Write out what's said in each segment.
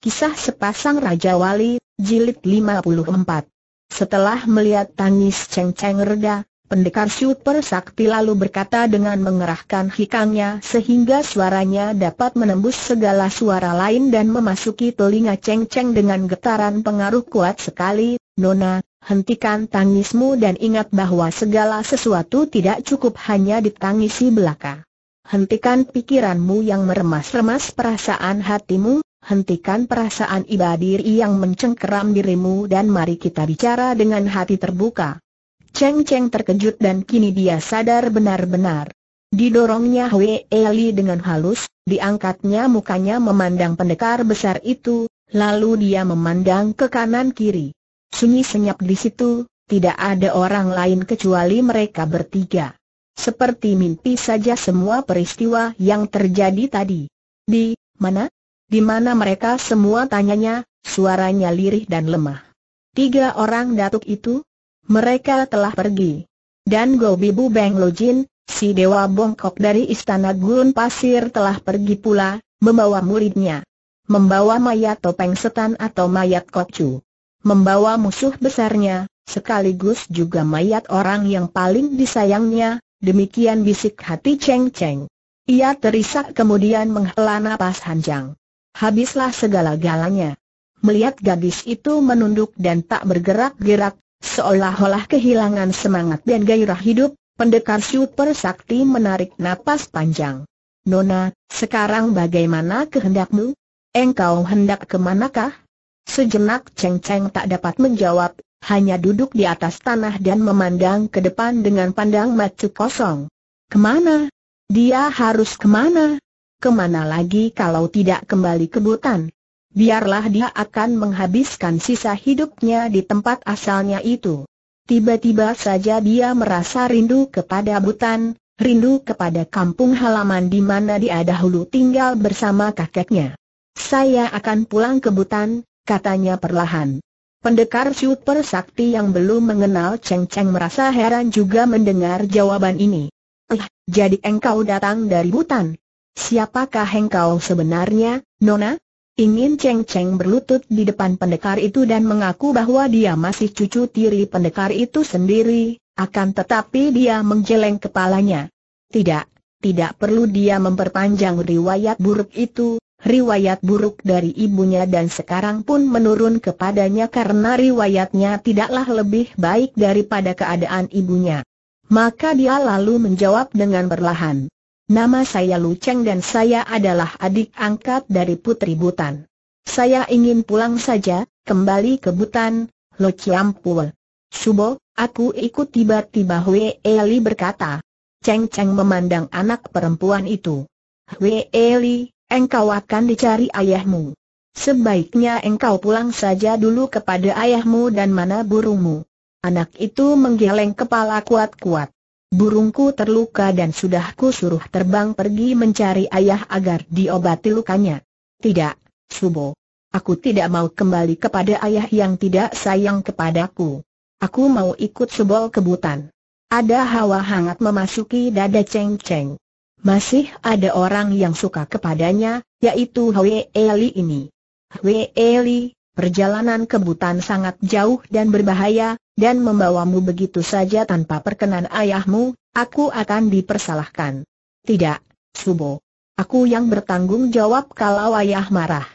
Kisah Sepasang Raja Wali, Jilid 54 Setelah melihat tangis Cheng Cheng reda, pendekar super sakti lalu berkata dengan mengerahkan hikangnya sehingga suaranya dapat menembus segala suara lain dan memasuki telinga Cheng Cheng dengan getaran pengaruh kuat sekali, Nona, hentikan tangismu dan ingat bahwa segala sesuatu tidak cukup hanya ditangisi belaka. Hentikan pikiranmu yang meremas-remas perasaan hatimu, hentikan perasaan diri yang mencengkeram dirimu dan mari kita bicara dengan hati terbuka. Cheng Cheng terkejut dan kini dia sadar benar-benar. Didorongnya Hui Eli dengan halus, diangkatnya mukanya memandang pendekar besar itu, lalu dia memandang ke kanan kiri. Sunyi senyap di situ, tidak ada orang lain kecuali mereka bertiga. Seperti mimpi saja semua peristiwa yang terjadi tadi. Di, mana? Di mana mereka semua tanyanya, suaranya lirih dan lemah. Tiga orang datuk itu? Mereka telah pergi. Dan Gobi Bu Beng Lojin, si Dewa Bongkok dari Istana Gurun Pasir telah pergi pula, membawa muridnya. Membawa mayat topeng setan atau mayat kokcu. Membawa musuh besarnya, sekaligus juga mayat orang yang paling disayangnya, demikian bisik hati Cheng Cheng. Ia terisak kemudian menghela napas panjang habislah segala-galanya. Melihat gadis itu menunduk dan tak bergerak-gerak, seolah-olah kehilangan semangat dan gairah hidup, pendekar super sakti menarik napas panjang. Nona, sekarang bagaimana kehendakmu? Engkau hendak kemanakah? Sejenak Cheng Cheng tak dapat menjawab, hanya duduk di atas tanah dan memandang ke depan dengan pandang mata kosong. Kemana? Dia harus kemana? kemana lagi kalau tidak kembali ke Butan? Biarlah dia akan menghabiskan sisa hidupnya di tempat asalnya itu. Tiba-tiba saja dia merasa rindu kepada Butan, rindu kepada kampung halaman di mana dia dahulu tinggal bersama kakeknya. Saya akan pulang ke Butan, katanya perlahan. Pendekar super sakti yang belum mengenal Cheng Cheng merasa heran juga mendengar jawaban ini. Eh, jadi engkau datang dari Butan? Siapakah engkau sebenarnya, Nona? Ingin Cheng Cheng berlutut di depan pendekar itu dan mengaku bahwa dia masih cucu tiri pendekar itu sendiri, akan tetapi dia menggeleng kepalanya. Tidak, tidak perlu dia memperpanjang riwayat buruk itu, riwayat buruk dari ibunya dan sekarang pun menurun kepadanya karena riwayatnya tidaklah lebih baik daripada keadaan ibunya. Maka dia lalu menjawab dengan perlahan. Nama saya Lu Cheng dan saya adalah adik angkat dari Putri Butan. Saya ingin pulang saja, kembali ke Butan, Lo Chiampul. Subo, aku ikut tiba-tiba Hui Eli berkata. Cheng Cheng memandang anak perempuan itu. Hui Eli, engkau akan dicari ayahmu. Sebaiknya engkau pulang saja dulu kepada ayahmu dan mana burungmu. Anak itu menggeleng kepala kuat-kuat burungku terluka dan sudah ku suruh terbang pergi mencari ayah agar diobati lukanya. Tidak, Subo. Aku tidak mau kembali kepada ayah yang tidak sayang kepadaku. Aku mau ikut Subol kebutan. Ada hawa hangat memasuki dada Cheng Cheng. Masih ada orang yang suka kepadanya, yaitu Hwee Eli ini. Hwee Eli, perjalanan ke Butan sangat jauh dan berbahaya, dan membawamu begitu saja tanpa perkenan ayahmu, aku akan dipersalahkan. Tidak, Subo. Aku yang bertanggung jawab kalau ayah marah.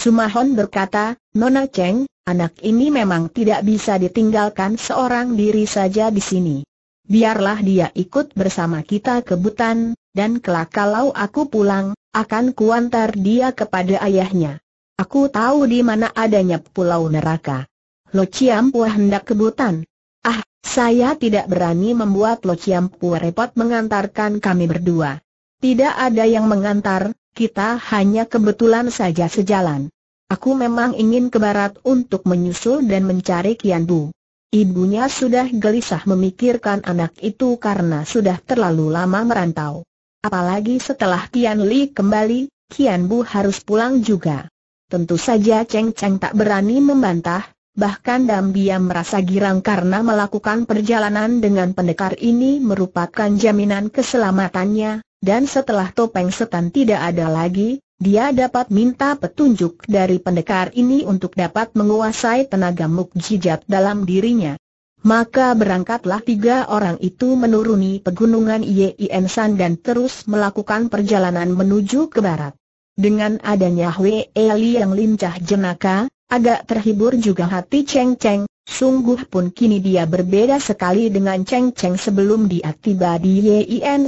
Sumahon berkata, Nona Cheng, anak ini memang tidak bisa ditinggalkan seorang diri saja di sini. Biarlah dia ikut bersama kita ke Butan, dan kelak kalau aku pulang, akan kuantar dia kepada ayahnya. Aku tahu di mana adanya pulau neraka. Lo Ciampua hendak kebutan. Ah, saya tidak berani membuat Lo Ciampua repot mengantarkan kami berdua. Tidak ada yang mengantar, kita hanya kebetulan saja sejalan. Aku memang ingin ke barat untuk menyusul dan mencari Kian Bu. Ibunya sudah gelisah memikirkan anak itu karena sudah terlalu lama merantau. Apalagi setelah Tian Li kembali, Kian Bu harus pulang juga. Tentu saja Cheng Cheng tak berani membantah, bahkan Dam Biam merasa girang karena melakukan perjalanan dengan pendekar ini merupakan jaminan keselamatannya, dan setelah topeng setan tidak ada lagi, dia dapat minta petunjuk dari pendekar ini untuk dapat menguasai tenaga mukjizat dalam dirinya. Maka berangkatlah tiga orang itu menuruni pegunungan Yin San dan terus melakukan perjalanan menuju ke barat. Dengan adanya Wei Eli yang lincah jenaka, agak terhibur juga hati Cheng Cheng, sungguh pun kini dia berbeda sekali dengan Cheng Cheng sebelum dia tiba di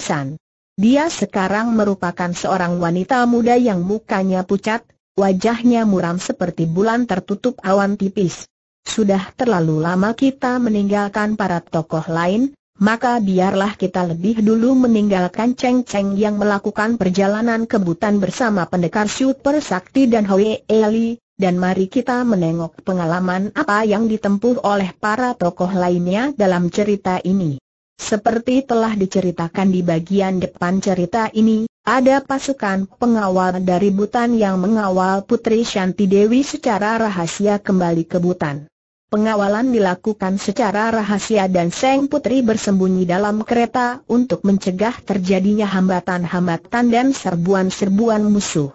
San. Dia sekarang merupakan seorang wanita muda yang mukanya pucat, wajahnya muram seperti bulan tertutup awan tipis. Sudah terlalu lama kita meninggalkan para tokoh lain, maka biarlah kita lebih dulu meninggalkan Cheng Cheng yang melakukan perjalanan ke Butan bersama pendekar Super Sakti dan Hoi Eli, dan mari kita menengok pengalaman apa yang ditempuh oleh para tokoh lainnya dalam cerita ini. Seperti telah diceritakan di bagian depan cerita ini, ada pasukan pengawal dari Butan yang mengawal Putri Shanti Dewi secara rahasia kembali ke Butan. Pengawalan dilakukan secara rahasia dan Seng Putri bersembunyi dalam kereta untuk mencegah terjadinya hambatan-hambatan dan serbuan-serbuan musuh.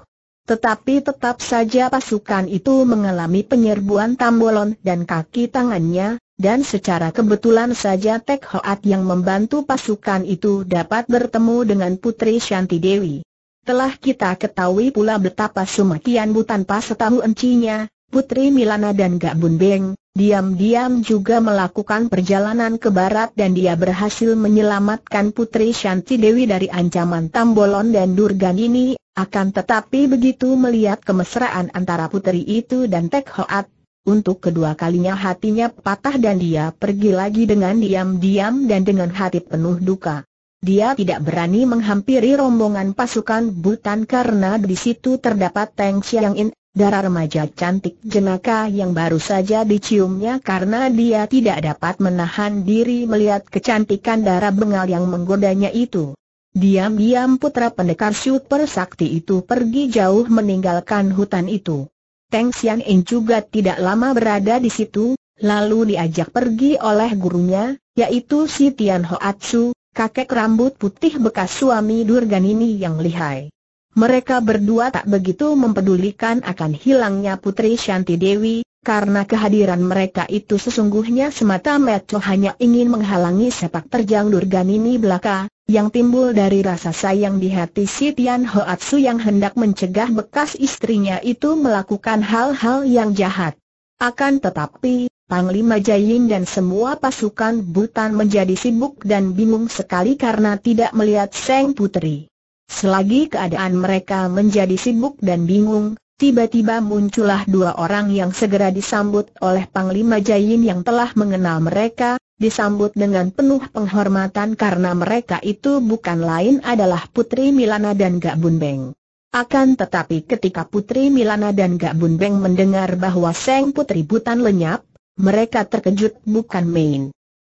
Tetapi tetap saja pasukan itu mengalami penyerbuan tambolon dan kaki tangannya, dan secara kebetulan saja Tek Hoat yang membantu pasukan itu dapat bertemu dengan Putri Shanti Dewi. Telah kita ketahui pula betapa Sumakian Bu tanpa setahu encinya, Putri Milana dan Gak Bun Beng, diam-diam juga melakukan perjalanan ke barat dan dia berhasil menyelamatkan Putri Shanti Dewi dari ancaman Tambolon dan Durgan ini, akan tetapi begitu melihat kemesraan antara putri itu dan Tek Hoat, untuk kedua kalinya hatinya patah dan dia pergi lagi dengan diam-diam dan dengan hati penuh duka. Dia tidak berani menghampiri rombongan pasukan Butan karena di situ terdapat Teng Xiang In Darah remaja cantik jenaka yang baru saja diciumnya karena dia tidak dapat menahan diri melihat kecantikan darah bengal yang menggodanya itu. Diam-diam putra pendekar super sakti itu pergi jauh meninggalkan hutan itu. Teng Xian In juga tidak lama berada di situ, lalu diajak pergi oleh gurunya, yaitu si Tian Hoatsu, kakek rambut putih bekas suami Durganini yang lihai. Mereka berdua tak begitu mempedulikan akan hilangnya Putri Shanti Dewi, karena kehadiran mereka itu sesungguhnya semata mata hanya ingin menghalangi sepak terjang Durganini belaka, yang timbul dari rasa sayang di hati si Tian Hoatsu yang hendak mencegah bekas istrinya itu melakukan hal-hal yang jahat. Akan tetapi, Panglima Jayin dan semua pasukan Butan menjadi sibuk dan bingung sekali karena tidak melihat Seng Putri. Selagi keadaan mereka menjadi sibuk dan bingung, tiba-tiba muncullah dua orang yang segera disambut oleh Panglima Jain yang telah mengenal mereka, disambut dengan penuh penghormatan karena mereka itu bukan lain adalah Putri Milana dan Gak Bunbeng. Akan tetapi ketika Putri Milana dan Gak Bunbeng mendengar bahwa Seng Putri Butan lenyap, mereka terkejut bukan main.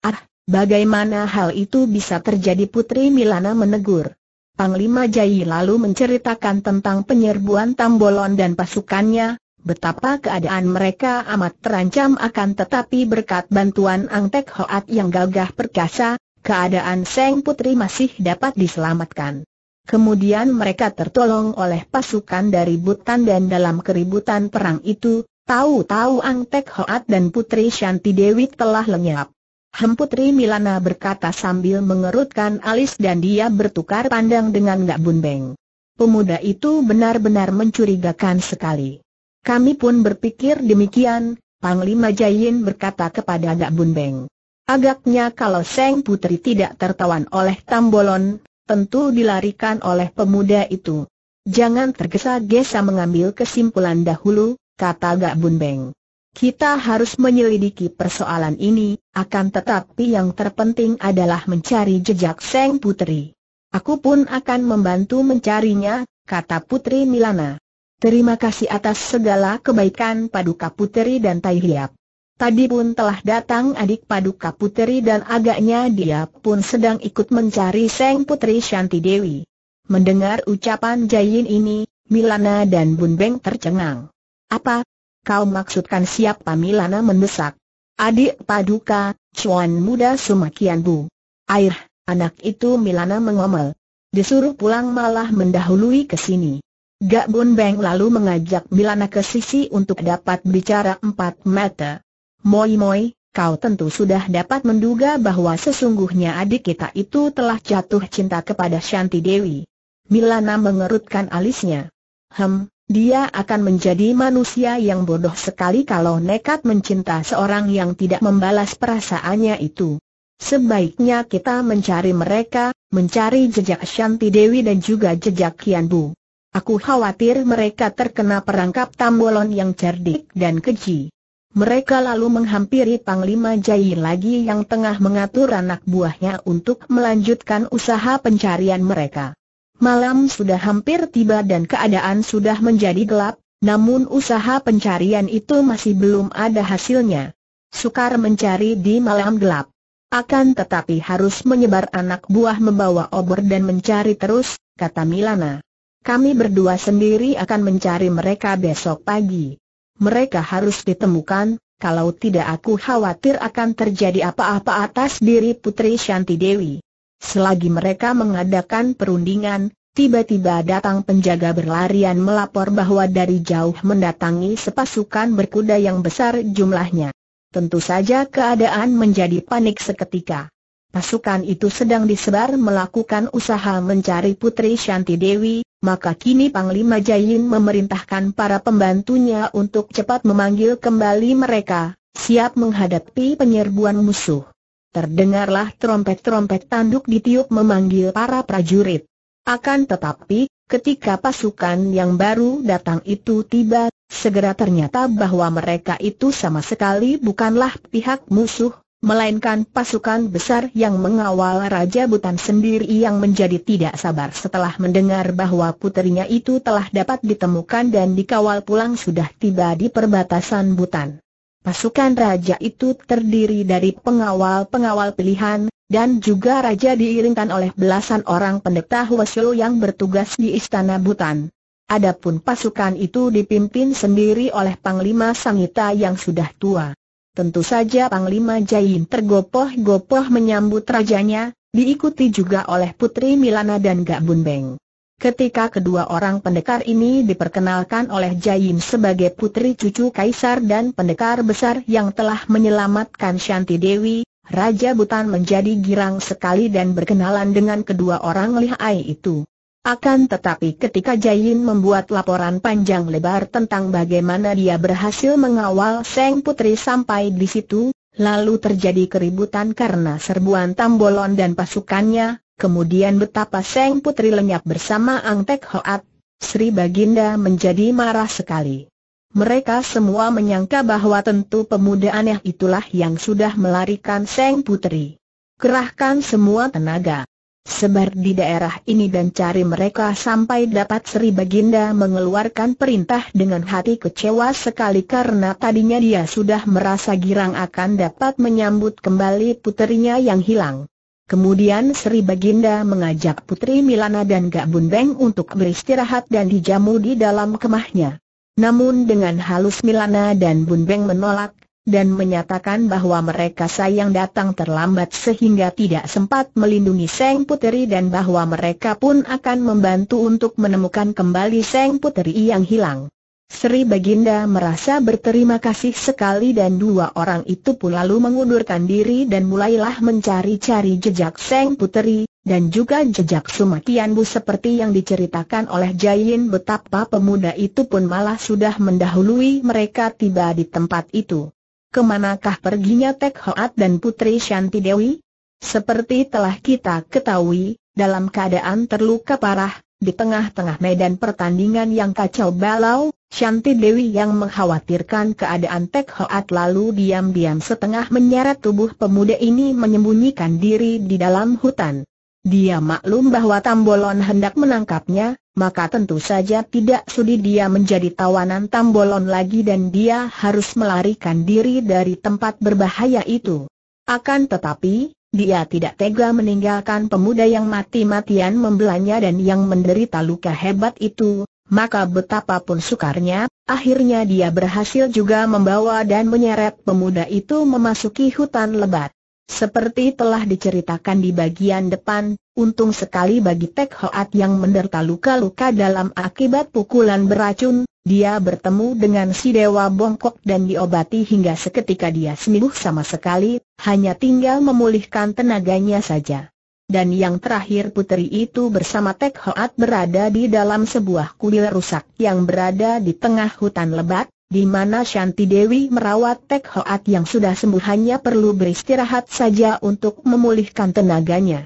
Ah, bagaimana hal itu bisa terjadi Putri Milana menegur. Panglima Jai lalu menceritakan tentang penyerbuan Tambolon dan pasukannya, betapa keadaan mereka amat terancam akan tetapi berkat bantuan Angtek Hoat yang gagah perkasa, keadaan Seng Putri masih dapat diselamatkan. Kemudian mereka tertolong oleh pasukan dari Butan dan dalam keributan perang itu, tahu-tahu Angtek Hoat dan Putri Shanti Dewi telah lenyap. Hemputri Milana berkata sambil mengerutkan alis dan dia bertukar pandang dengan Gak Bunbeng. Pemuda itu benar-benar mencurigakan sekali. Kami pun berpikir demikian, Panglima Jayin berkata kepada Gak Bunbeng. Agaknya kalau Seng Putri tidak tertawan oleh Tambolon, tentu dilarikan oleh pemuda itu. Jangan tergesa-gesa mengambil kesimpulan dahulu, kata Gak Bunbeng. Kita harus menyelidiki persoalan ini, akan tetapi yang terpenting adalah mencari jejak Seng Putri. Aku pun akan membantu mencarinya, kata Putri Milana. Terima kasih atas segala kebaikan Paduka Putri dan Tai Hiap. Tadi pun telah datang adik Paduka Putri dan agaknya dia pun sedang ikut mencari Seng Putri Shanti Dewi. Mendengar ucapan Jayin ini, Milana dan Bun Beng tercengang. Apa, Kau maksudkan siapa Milana mendesak? Adik paduka, cuan muda Sumakian Bu. Air, anak itu Milana mengomel. Disuruh pulang malah mendahului ke sini. Gak Bun Beng lalu mengajak Milana ke sisi untuk dapat bicara empat mata. Moi moi, kau tentu sudah dapat menduga bahwa sesungguhnya adik kita itu telah jatuh cinta kepada Shanti Dewi. Milana mengerutkan alisnya. Hem, dia akan menjadi manusia yang bodoh sekali kalau nekat mencinta seorang yang tidak membalas perasaannya itu. Sebaiknya kita mencari mereka, mencari jejak Shanti Dewi dan juga jejak Kian Bu. Aku khawatir mereka terkena perangkap tambolon yang cerdik dan keji. Mereka lalu menghampiri Panglima Jai lagi yang tengah mengatur anak buahnya untuk melanjutkan usaha pencarian mereka. Malam sudah hampir tiba dan keadaan sudah menjadi gelap, namun usaha pencarian itu masih belum ada hasilnya. Sukar mencari di malam gelap. Akan tetapi harus menyebar anak buah membawa obor dan mencari terus, kata Milana. Kami berdua sendiri akan mencari mereka besok pagi. Mereka harus ditemukan, kalau tidak aku khawatir akan terjadi apa-apa atas diri Putri Shanti Dewi. Selagi mereka mengadakan perundingan, tiba-tiba datang penjaga berlarian melapor bahwa dari jauh mendatangi sepasukan berkuda yang besar jumlahnya. Tentu saja keadaan menjadi panik seketika. Pasukan itu sedang disebar melakukan usaha mencari Putri Shanti Dewi, maka kini Panglima Jain memerintahkan para pembantunya untuk cepat memanggil kembali mereka, siap menghadapi penyerbuan musuh. Terdengarlah trompet-trompet tanduk ditiup memanggil para prajurit. Akan tetapi, ketika pasukan yang baru datang itu tiba, segera ternyata bahwa mereka itu sama sekali bukanlah pihak musuh, melainkan pasukan besar yang mengawal Raja Butan sendiri yang menjadi tidak sabar setelah mendengar bahwa puterinya itu telah dapat ditemukan dan dikawal pulang sudah tiba di perbatasan Butan. Pasukan raja itu terdiri dari pengawal-pengawal pilihan, dan juga raja diiringkan oleh belasan orang pendeta Huasyo yang bertugas di Istana Butan. Adapun pasukan itu dipimpin sendiri oleh Panglima Sangita yang sudah tua. Tentu saja Panglima Jain tergopoh-gopoh menyambut rajanya, diikuti juga oleh Putri Milana dan Gak Bunbeng. Ketika kedua orang pendekar ini diperkenalkan oleh Jaim sebagai putri cucu kaisar dan pendekar besar yang telah menyelamatkan Shanti Dewi, Raja Butan menjadi girang sekali dan berkenalan dengan kedua orang lihai itu. Akan tetapi ketika Jaim membuat laporan panjang lebar tentang bagaimana dia berhasil mengawal Seng Putri sampai di situ, lalu terjadi keributan karena serbuan Tambolon dan pasukannya, Kemudian betapa Seng Putri lenyap bersama Ang Tek Hoat, Sri Baginda menjadi marah sekali. Mereka semua menyangka bahwa tentu pemuda aneh itulah yang sudah melarikan Seng Putri. Kerahkan semua tenaga. Sebar di daerah ini dan cari mereka sampai dapat Sri Baginda mengeluarkan perintah dengan hati kecewa sekali karena tadinya dia sudah merasa girang akan dapat menyambut kembali puterinya yang hilang. Kemudian Sri Baginda mengajak Putri Milana dan Gak Bunbeng untuk beristirahat dan dijamu di dalam kemahnya. Namun dengan halus Milana dan Bunbeng menolak, dan menyatakan bahwa mereka sayang datang terlambat sehingga tidak sempat melindungi Seng putri dan bahwa mereka pun akan membantu untuk menemukan kembali Seng putri yang hilang. Sri Baginda merasa berterima kasih sekali dan dua orang itu pun lalu mengundurkan diri dan mulailah mencari-cari jejak Seng Puteri, dan juga jejak Sumatianbu seperti yang diceritakan oleh Jain betapa pemuda itu pun malah sudah mendahului mereka tiba di tempat itu. Kemanakah perginya Tek Hoat dan Putri Shanti Dewi? Seperti telah kita ketahui, dalam keadaan terluka parah, di tengah-tengah medan pertandingan yang kacau balau, Shanti Dewi yang mengkhawatirkan keadaan Tek Hoat lalu diam-diam setengah menyeret tubuh pemuda ini menyembunyikan diri di dalam hutan. Dia maklum bahwa Tambolon hendak menangkapnya, maka tentu saja tidak sudi dia menjadi tawanan Tambolon lagi dan dia harus melarikan diri dari tempat berbahaya itu. Akan tetapi, dia tidak tega meninggalkan pemuda yang mati-matian membelanya dan yang menderita luka hebat itu, maka betapapun sukarnya, akhirnya dia berhasil juga membawa dan menyeret pemuda itu memasuki hutan lebat. Seperti telah diceritakan di bagian depan, untung sekali bagi Tek Hoat yang menderita luka-luka dalam akibat pukulan beracun, dia bertemu dengan si Dewa Bongkok dan diobati hingga seketika dia sembuh sama sekali, hanya tinggal memulihkan tenaganya saja dan yang terakhir putri itu bersama Tek Hoat berada di dalam sebuah kuil rusak yang berada di tengah hutan lebat, di mana Shanti Dewi merawat Tek Hoat yang sudah sembuh hanya perlu beristirahat saja untuk memulihkan tenaganya.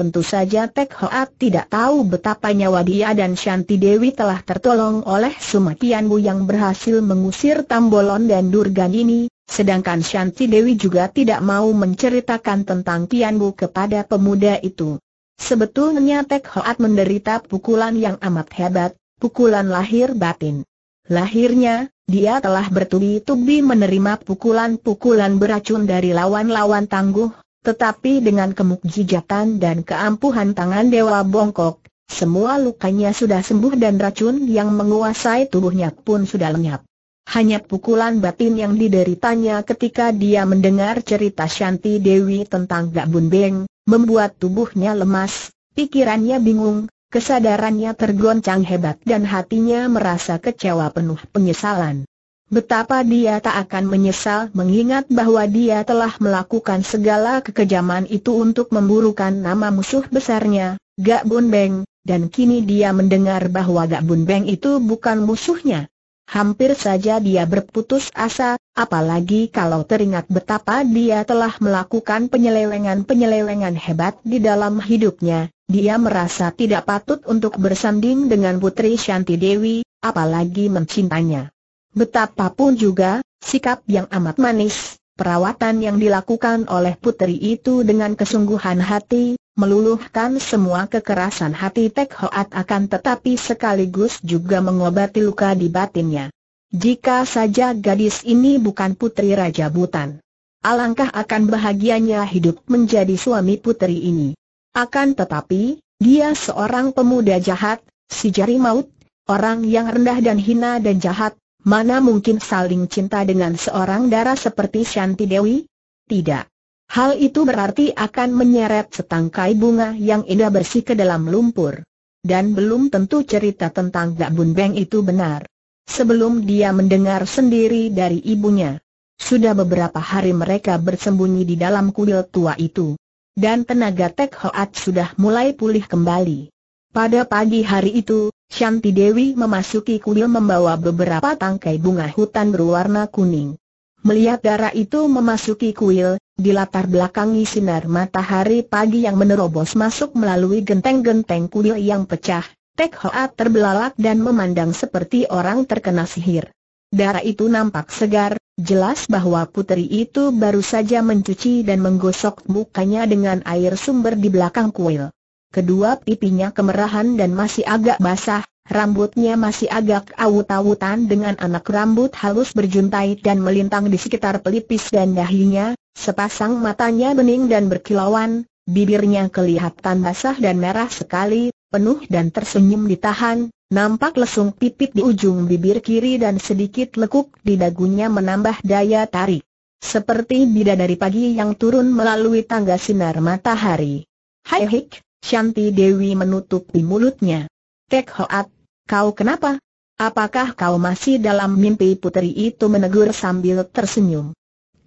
Tentu saja Pek Hoat tidak tahu betapa nyawa dia dan Shanti Dewi telah tertolong oleh Sumatianmu yang berhasil mengusir Tambolon dan Durgan ini, sedangkan Shanti Dewi juga tidak mau menceritakan tentang Tianmu kepada pemuda itu. Sebetulnya Tek Hoat menderita pukulan yang amat hebat, pukulan lahir batin. Lahirnya, dia telah bertubi-tubi menerima pukulan-pukulan beracun dari lawan-lawan tangguh, tetapi dengan kemukjizatan dan keampuhan tangan Dewa Bongkok, semua lukanya sudah sembuh dan racun yang menguasai tubuhnya pun sudah lenyap. Hanya pukulan batin yang dideritanya ketika dia mendengar cerita Shanti Dewi tentang Gabun Beng, membuat tubuhnya lemas, pikirannya bingung, kesadarannya tergoncang hebat dan hatinya merasa kecewa penuh penyesalan. Betapa dia tak akan menyesal mengingat bahwa dia telah melakukan segala kekejaman itu untuk memburukan nama musuh besarnya, Gak Bun Beng, dan kini dia mendengar bahwa Gak Bun Beng itu bukan musuhnya. Hampir saja dia berputus asa, apalagi kalau teringat betapa dia telah melakukan penyelewengan-penyelewengan hebat di dalam hidupnya, dia merasa tidak patut untuk bersanding dengan Putri Shanti Dewi, apalagi mencintanya. Betapapun juga, sikap yang amat manis, perawatan yang dilakukan oleh putri itu dengan kesungguhan hati, meluluhkan semua kekerasan hati Tek Hoat akan tetapi sekaligus juga mengobati luka di batinnya. Jika saja gadis ini bukan putri Raja Butan. Alangkah akan bahagianya hidup menjadi suami putri ini. Akan tetapi, dia seorang pemuda jahat, si jari maut, orang yang rendah dan hina dan jahat, Mana mungkin saling cinta dengan seorang darah seperti Shanti Dewi? Tidak. Hal itu berarti akan menyeret setangkai bunga yang indah bersih ke dalam lumpur. Dan belum tentu cerita tentang Gak Bun Beng itu benar. Sebelum dia mendengar sendiri dari ibunya, sudah beberapa hari mereka bersembunyi di dalam kuil tua itu. Dan tenaga Tek Hoat sudah mulai pulih kembali. Pada pagi hari itu, Shanti Dewi memasuki kuil membawa beberapa tangkai bunga hutan berwarna kuning. Melihat darah itu memasuki kuil, di latar belakangi sinar matahari pagi yang menerobos masuk melalui genteng-genteng kuil yang pecah, Tek Hoa terbelalak dan memandang seperti orang terkena sihir. Darah itu nampak segar, jelas bahwa putri itu baru saja mencuci dan menggosok mukanya dengan air sumber di belakang kuil kedua pipinya kemerahan dan masih agak basah, rambutnya masih agak awut-awutan dengan anak rambut halus berjuntai dan melintang di sekitar pelipis dan dahinya, sepasang matanya bening dan berkilauan, bibirnya kelihatan basah dan merah sekali, penuh dan tersenyum ditahan, nampak lesung pipit di ujung bibir kiri dan sedikit lekuk di dagunya menambah daya tarik. Seperti bida dari pagi yang turun melalui tangga sinar matahari. Hai Hik, Shanti Dewi menutupi mulutnya. Tek Hoat, kau kenapa? Apakah kau masih dalam mimpi putri itu menegur sambil tersenyum?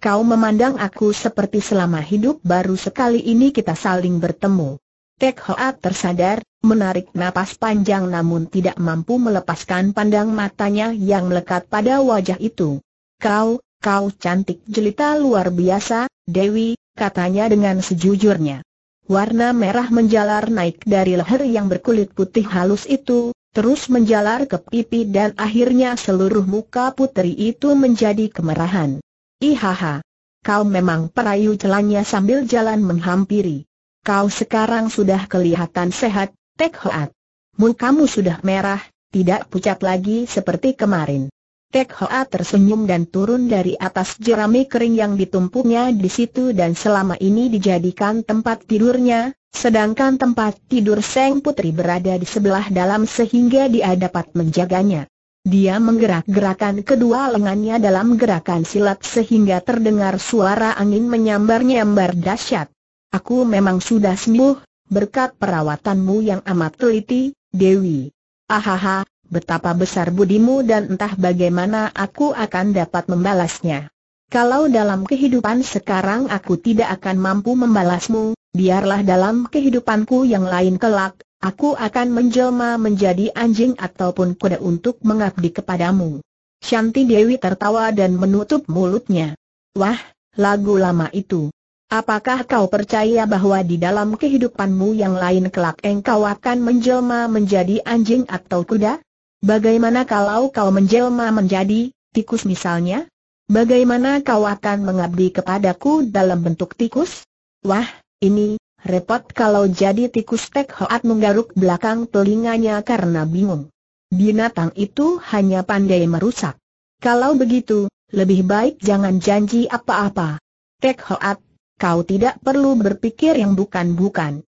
Kau memandang aku seperti selama hidup baru sekali ini kita saling bertemu. Tek Hoat tersadar, menarik napas panjang namun tidak mampu melepaskan pandang matanya yang melekat pada wajah itu. Kau, kau cantik jelita luar biasa, Dewi, katanya dengan sejujurnya. Warna merah menjalar naik dari leher yang berkulit putih halus itu, terus menjalar ke pipi dan akhirnya seluruh muka putri itu menjadi kemerahan. Ihaha! Kau memang perayu celanya sambil jalan menghampiri. Kau sekarang sudah kelihatan sehat, Tek Hoat. Mukamu sudah merah, tidak pucat lagi seperti kemarin. Tek Hoa tersenyum dan turun dari atas jerami kering yang ditumpuknya di situ dan selama ini dijadikan tempat tidurnya, sedangkan tempat tidur Seng Putri berada di sebelah dalam sehingga dia dapat menjaganya. Dia menggerak-gerakan kedua lengannya dalam gerakan silat sehingga terdengar suara angin menyambar-nyambar dahsyat. Aku memang sudah sembuh, berkat perawatanmu yang amat teliti, Dewi. Ahaha, betapa besar budimu dan entah bagaimana aku akan dapat membalasnya. Kalau dalam kehidupan sekarang aku tidak akan mampu membalasmu, biarlah dalam kehidupanku yang lain kelak, aku akan menjelma menjadi anjing ataupun kuda untuk mengabdi kepadamu. Shanti Dewi tertawa dan menutup mulutnya. Wah, lagu lama itu. Apakah kau percaya bahwa di dalam kehidupanmu yang lain kelak engkau akan menjelma menjadi anjing atau kuda? Bagaimana kalau kau menjelma menjadi tikus misalnya? Bagaimana kau akan mengabdi kepadaku dalam bentuk tikus? Wah, ini repot kalau jadi tikus Tek Hoat menggaruk belakang telinganya karena bingung. Binatang itu hanya pandai merusak. Kalau begitu, lebih baik jangan janji apa-apa. Tek Hoat, kau tidak perlu berpikir yang bukan-bukan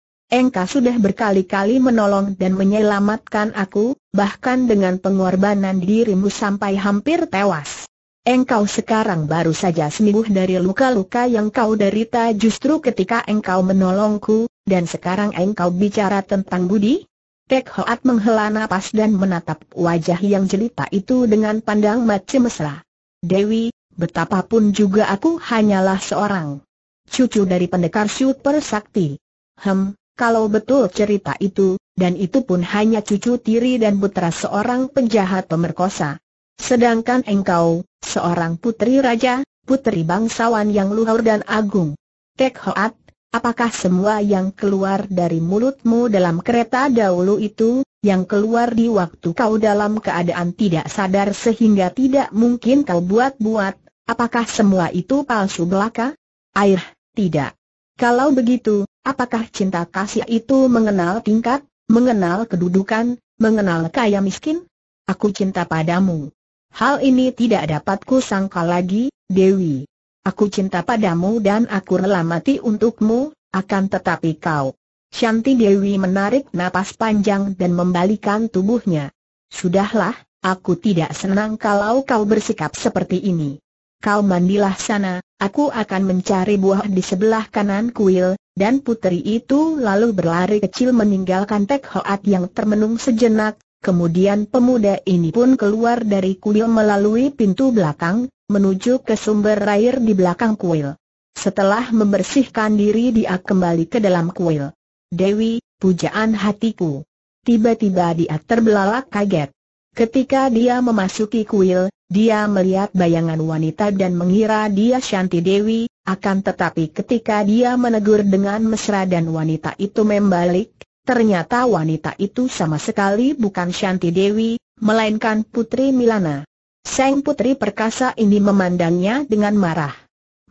engkau sudah berkali-kali menolong dan menyelamatkan aku, bahkan dengan pengorbanan dirimu sampai hampir tewas. Engkau sekarang baru saja sembuh dari luka-luka yang kau derita justru ketika engkau menolongku, dan sekarang engkau bicara tentang budi? Tek Hoat menghela napas dan menatap wajah yang jelita itu dengan pandang macam mesra. Dewi, betapapun juga aku hanyalah seorang cucu dari pendekar super sakti. Hem, kalau betul cerita itu, dan itu pun hanya cucu tiri dan putra seorang penjahat pemerkosa. Sedangkan engkau, seorang putri raja, putri bangsawan yang luhur dan agung. Tek Hoat, apakah semua yang keluar dari mulutmu dalam kereta dahulu itu, yang keluar di waktu kau dalam keadaan tidak sadar sehingga tidak mungkin kau buat-buat, apakah semua itu palsu belaka? Air, tidak. Kalau begitu, Apakah cinta kasih itu mengenal tingkat, mengenal kedudukan, mengenal kaya miskin? Aku cinta padamu. Hal ini tidak dapat ku sangka lagi, Dewi. Aku cinta padamu dan aku rela mati untukmu, akan tetapi kau. Shanti Dewi menarik napas panjang dan membalikan tubuhnya. Sudahlah, aku tidak senang kalau kau bersikap seperti ini kau mandilah sana, aku akan mencari buah di sebelah kanan kuil, dan putri itu lalu berlari kecil meninggalkan Tek Hoat yang termenung sejenak, kemudian pemuda ini pun keluar dari kuil melalui pintu belakang, menuju ke sumber air di belakang kuil. Setelah membersihkan diri dia kembali ke dalam kuil. Dewi, pujaan hatiku. Tiba-tiba dia terbelalak kaget. Ketika dia memasuki kuil, dia melihat bayangan wanita dan mengira dia Shanti Dewi, akan tetapi ketika dia menegur dengan mesra dan wanita itu membalik, ternyata wanita itu sama sekali bukan Shanti Dewi, melainkan Putri Milana. Sang Putri Perkasa ini memandangnya dengan marah.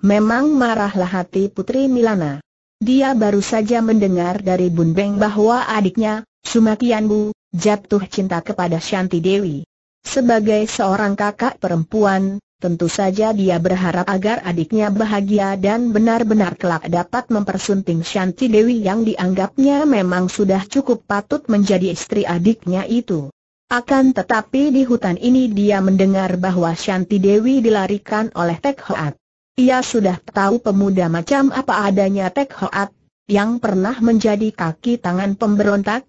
Memang marahlah hati Putri Milana. Dia baru saja mendengar dari Bun Beng bahwa adiknya, Sumakian Bu, jatuh cinta kepada Shanti Dewi. Sebagai seorang kakak perempuan, tentu saja dia berharap agar adiknya bahagia dan benar-benar kelak dapat mempersunting Shanti Dewi yang dianggapnya memang sudah cukup patut menjadi istri adiknya itu. Akan tetapi di hutan ini dia mendengar bahwa Shanti Dewi dilarikan oleh Tek Hoat. Ia sudah tahu pemuda macam apa adanya Tek Hoat, yang pernah menjadi kaki tangan pemberontak,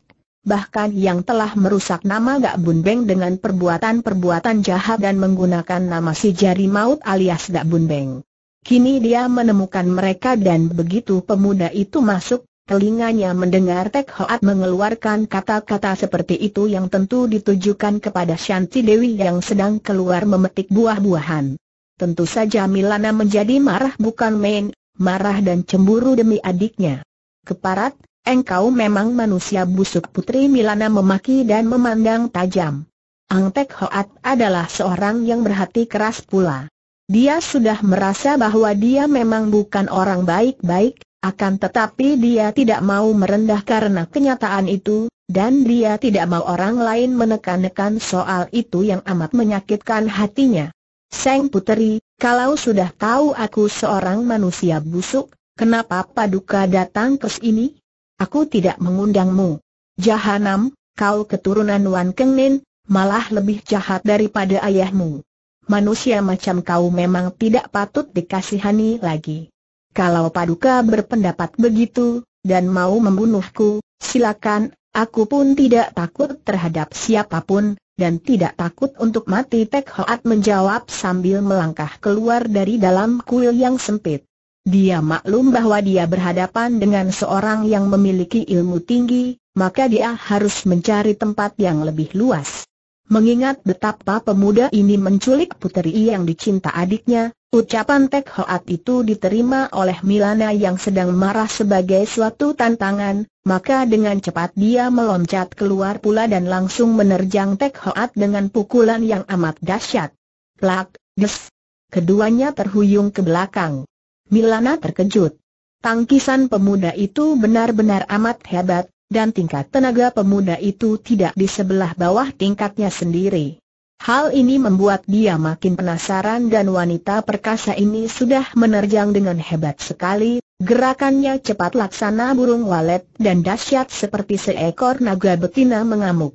bahkan yang telah merusak nama Gak Bun Beng dengan perbuatan-perbuatan jahat dan menggunakan nama si jari maut alias Gak Bun Beng. Kini dia menemukan mereka dan begitu pemuda itu masuk, telinganya mendengar Tek Hoat mengeluarkan kata-kata seperti itu yang tentu ditujukan kepada Shanti Dewi yang sedang keluar memetik buah-buahan. Tentu saja Milana menjadi marah bukan main, marah dan cemburu demi adiknya. Keparat, Engkau memang manusia busuk Putri Milana memaki dan memandang tajam. Ang Tek Hoat adalah seorang yang berhati keras pula. Dia sudah merasa bahwa dia memang bukan orang baik-baik, akan tetapi dia tidak mau merendah karena kenyataan itu, dan dia tidak mau orang lain menekan-nekan soal itu yang amat menyakitkan hatinya. Seng Putri, kalau sudah tahu aku seorang manusia busuk, kenapa paduka datang ke sini? Aku tidak mengundangmu. Jahanam, kau keturunan Wan Kengnin, malah lebih jahat daripada ayahmu. Manusia macam kau memang tidak patut dikasihani lagi. Kalau Paduka berpendapat begitu, dan mau membunuhku, silakan, aku pun tidak takut terhadap siapapun, dan tidak takut untuk mati Tek Hoat menjawab sambil melangkah keluar dari dalam kuil yang sempit. Dia maklum bahwa dia berhadapan dengan seorang yang memiliki ilmu tinggi, maka dia harus mencari tempat yang lebih luas. Mengingat betapa pemuda ini menculik puteri yang dicinta adiknya, ucapan Tek Hoat itu diterima oleh Milana yang sedang marah sebagai suatu tantangan, maka dengan cepat dia meloncat keluar pula dan langsung menerjang Tek Hoat dengan pukulan yang amat dahsyat. Plak, des. Keduanya terhuyung ke belakang. Milana terkejut. Tangkisan pemuda itu benar-benar amat hebat, dan tingkat tenaga pemuda itu tidak di sebelah bawah tingkatnya sendiri. Hal ini membuat dia makin penasaran dan wanita perkasa ini sudah menerjang dengan hebat sekali, gerakannya cepat laksana burung walet dan dahsyat seperti seekor naga betina mengamuk.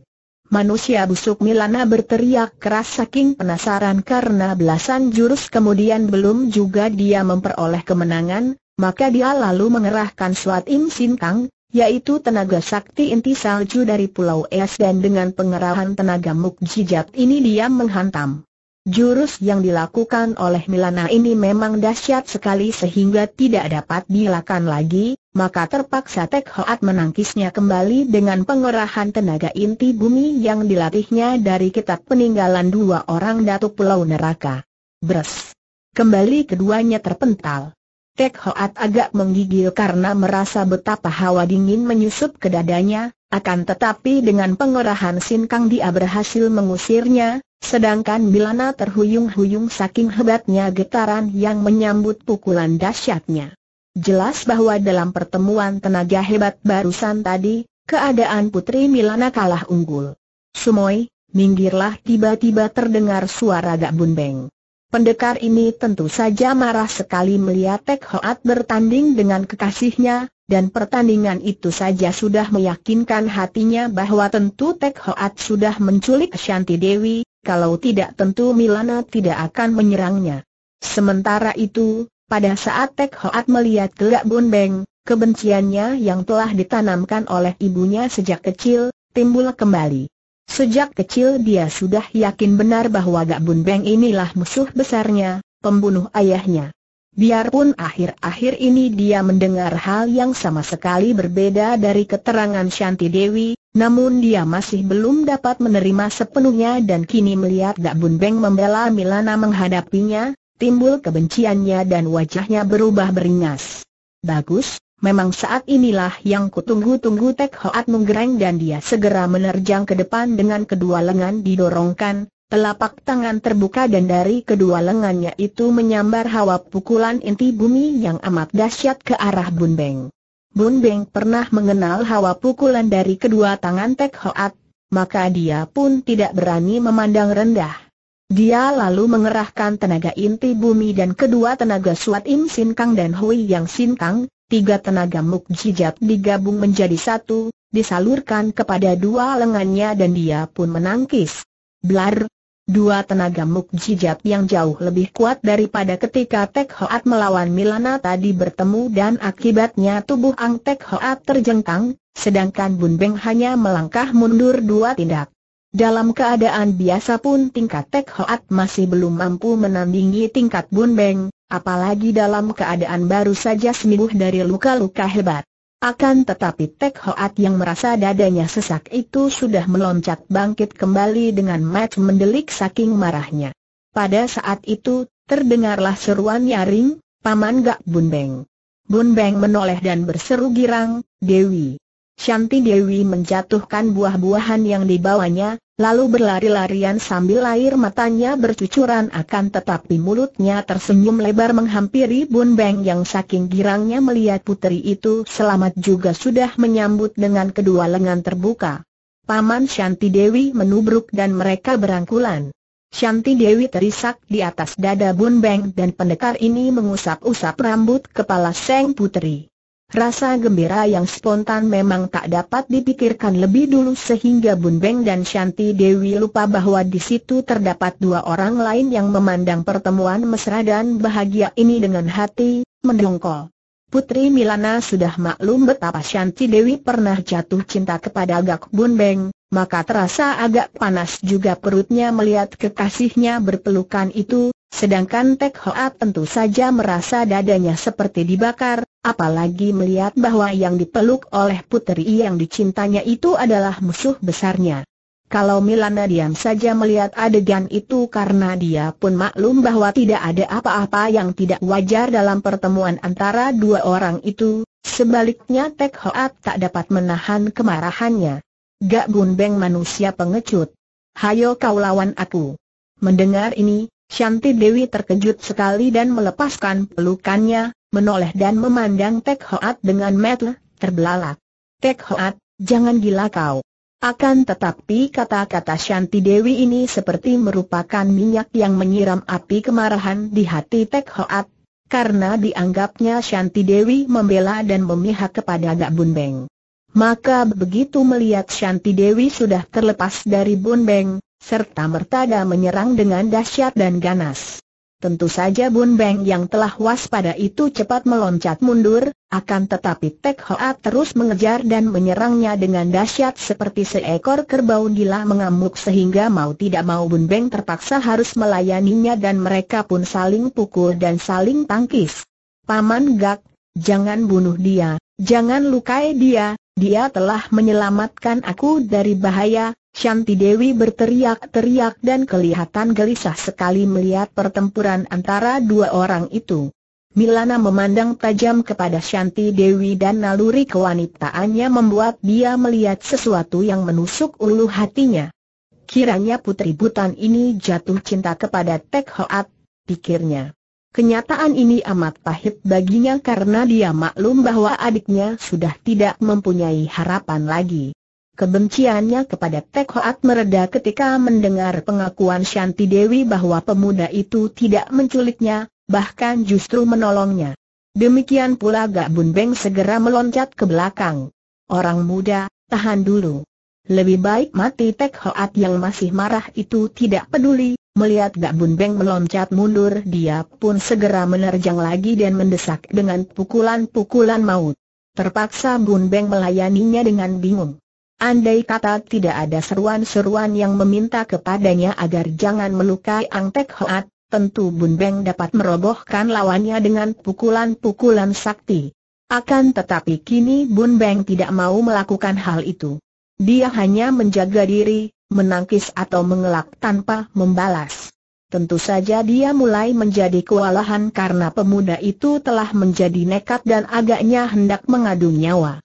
Manusia busuk Milana berteriak keras saking penasaran karena belasan jurus kemudian belum juga dia memperoleh kemenangan, maka dia lalu mengerahkan suat Im Sintang, yaitu tenaga sakti inti salju dari Pulau Es dan dengan pengerahan tenaga mukjizat ini dia menghantam. Jurus yang dilakukan oleh Milana ini memang dahsyat sekali sehingga tidak dapat dilakukan lagi, maka terpaksa Tek Hoat menangkisnya kembali dengan pengerahan tenaga inti bumi yang dilatihnya dari kitab peninggalan dua orang Datuk Pulau Neraka. Bres! Kembali keduanya terpental. Tek Hoat agak menggigil karena merasa betapa hawa dingin menyusup ke dadanya, akan tetapi dengan pengerahan sinkang dia berhasil mengusirnya, Sedangkan Bilana terhuyung-huyung saking hebatnya getaran yang menyambut pukulan dahsyatnya. Jelas bahwa dalam pertemuan tenaga hebat barusan tadi, keadaan Putri Milana kalah unggul. Sumoy, minggirlah tiba-tiba terdengar suara Gak Bunbeng. Pendekar ini tentu saja marah sekali melihat Tek Hoat bertanding dengan kekasihnya, dan pertandingan itu saja sudah meyakinkan hatinya bahwa tentu Tek Hoat sudah menculik Shanti Dewi, kalau tidak tentu Milana tidak akan menyerangnya. Sementara itu, pada saat Tek Hoat melihat gelak Bun Beng, kebenciannya yang telah ditanamkan oleh ibunya sejak kecil, timbul kembali. Sejak kecil dia sudah yakin benar bahwa Gak Bun Beng inilah musuh besarnya, pembunuh ayahnya. Biarpun akhir-akhir ini dia mendengar hal yang sama sekali berbeda dari keterangan Shanti Dewi, namun dia masih belum dapat menerima sepenuhnya dan kini melihat Gak Bun Beng membela Milana menghadapinya, timbul kebenciannya dan wajahnya berubah beringas. Bagus, memang saat inilah yang kutunggu-tunggu Tek Hoat menggereng dan dia segera menerjang ke depan dengan kedua lengan didorongkan, telapak tangan terbuka dan dari kedua lengannya itu menyambar hawa pukulan inti bumi yang amat dahsyat ke arah Bun Beng. Bun Beng pernah mengenal hawa pukulan dari kedua tangan Tek Hoat, maka dia pun tidak berani memandang rendah. Dia lalu mengerahkan tenaga inti bumi dan kedua tenaga suat Im Sin Kang dan Hui Yang Sin Kang, tiga tenaga mukjizat digabung menjadi satu, disalurkan kepada dua lengannya dan dia pun menangkis. Blar! Dua tenaga mukjizat yang jauh lebih kuat daripada ketika Tek Hoat melawan Milana tadi bertemu dan akibatnya tubuh Ang Tek Hoat terjengkang, sedangkan Bun Beng hanya melangkah mundur dua tindak. Dalam keadaan biasa pun tingkat Tek Hoat masih belum mampu menandingi tingkat Bun Beng, apalagi dalam keadaan baru saja sembuh dari luka-luka hebat. Akan tetapi Tek Hoat yang merasa dadanya sesak itu sudah meloncat bangkit kembali dengan match mendelik saking marahnya. Pada saat itu, terdengarlah seruan nyaring, Paman Gak Bun Beng. Bun Beng menoleh dan berseru girang, Dewi, Shanti Dewi menjatuhkan buah-buahan yang dibawanya, lalu berlari-larian sambil air matanya bercucuran akan tetapi mulutnya tersenyum lebar menghampiri Bun Beng yang saking girangnya melihat putri itu selamat juga sudah menyambut dengan kedua lengan terbuka. Paman Shanti Dewi menubruk dan mereka berangkulan. Shanti Dewi terisak di atas dada Bun Beng dan pendekar ini mengusap-usap rambut kepala Seng putri. Rasa gembira yang spontan memang tak dapat dipikirkan lebih dulu sehingga Bun Beng dan Shanti Dewi lupa bahwa di situ terdapat dua orang lain yang memandang pertemuan mesra dan bahagia ini dengan hati mendongkol. Putri Milana sudah maklum betapa Shanti Dewi pernah jatuh cinta kepada Gak Bun Beng, maka terasa agak panas juga perutnya melihat kekasihnya berpelukan itu, Sedangkan Tek Hoa tentu saja merasa dadanya seperti dibakar, apalagi melihat bahwa yang dipeluk oleh puteri yang dicintanya itu adalah musuh besarnya. Kalau Milana diam saja melihat adegan itu karena dia pun maklum bahwa tidak ada apa-apa yang tidak wajar dalam pertemuan antara dua orang itu, sebaliknya Tek Hoat tak dapat menahan kemarahannya. Gak bunbeng manusia pengecut. Hayo kau lawan aku. Mendengar ini, Shanti Dewi terkejut sekali dan melepaskan pelukannya, menoleh dan memandang Tek Hoat dengan metel, terbelalak. Tek Hoat, jangan gila kau. Akan tetapi kata-kata Shanti Dewi ini seperti merupakan minyak yang menyiram api kemarahan di hati Tek Hoat, karena dianggapnya Shanti Dewi membela dan memihak kepada Gak Beng. Maka begitu melihat Shanti Dewi sudah terlepas dari Bun Beng serta mertada menyerang dengan dahsyat dan ganas. Tentu saja Bun Beng yang telah waspada itu cepat meloncat mundur, akan tetapi Tek Hoa terus mengejar dan menyerangnya dengan dahsyat seperti seekor kerbau gila mengamuk sehingga mau tidak mau Bun Beng terpaksa harus melayaninya dan mereka pun saling pukul dan saling tangkis. Paman Gak, jangan bunuh dia, jangan lukai dia, dia telah menyelamatkan aku dari bahaya, Shanti Dewi berteriak-teriak dan kelihatan gelisah sekali melihat pertempuran antara dua orang itu. Milana memandang tajam kepada Shanti Dewi dan naluri kewanitaannya membuat dia melihat sesuatu yang menusuk ulu hatinya. Kiranya putri butan ini jatuh cinta kepada Tek Hoat, pikirnya. Kenyataan ini amat pahit baginya karena dia maklum bahwa adiknya sudah tidak mempunyai harapan lagi. Kebenciannya kepada Tek Hoat mereda ketika mendengar pengakuan Shanti Dewi bahwa pemuda itu tidak menculiknya, bahkan justru menolongnya. Demikian pula Gak Bun Beng segera meloncat ke belakang. Orang muda, tahan dulu. Lebih baik mati Tek Hoat yang masih marah itu tidak peduli, melihat Gak Bun Beng meloncat mundur dia pun segera menerjang lagi dan mendesak dengan pukulan-pukulan maut. Terpaksa Bun Beng melayaninya dengan bingung. Andai kata tidak ada seruan-seruan yang meminta kepadanya agar jangan melukai Ang Tek Hoat, tentu Bun Beng dapat merobohkan lawannya dengan pukulan-pukulan sakti. Akan tetapi kini Bun Beng tidak mau melakukan hal itu. Dia hanya menjaga diri, menangkis atau mengelak tanpa membalas. Tentu saja dia mulai menjadi kewalahan karena pemuda itu telah menjadi nekat dan agaknya hendak mengadu nyawa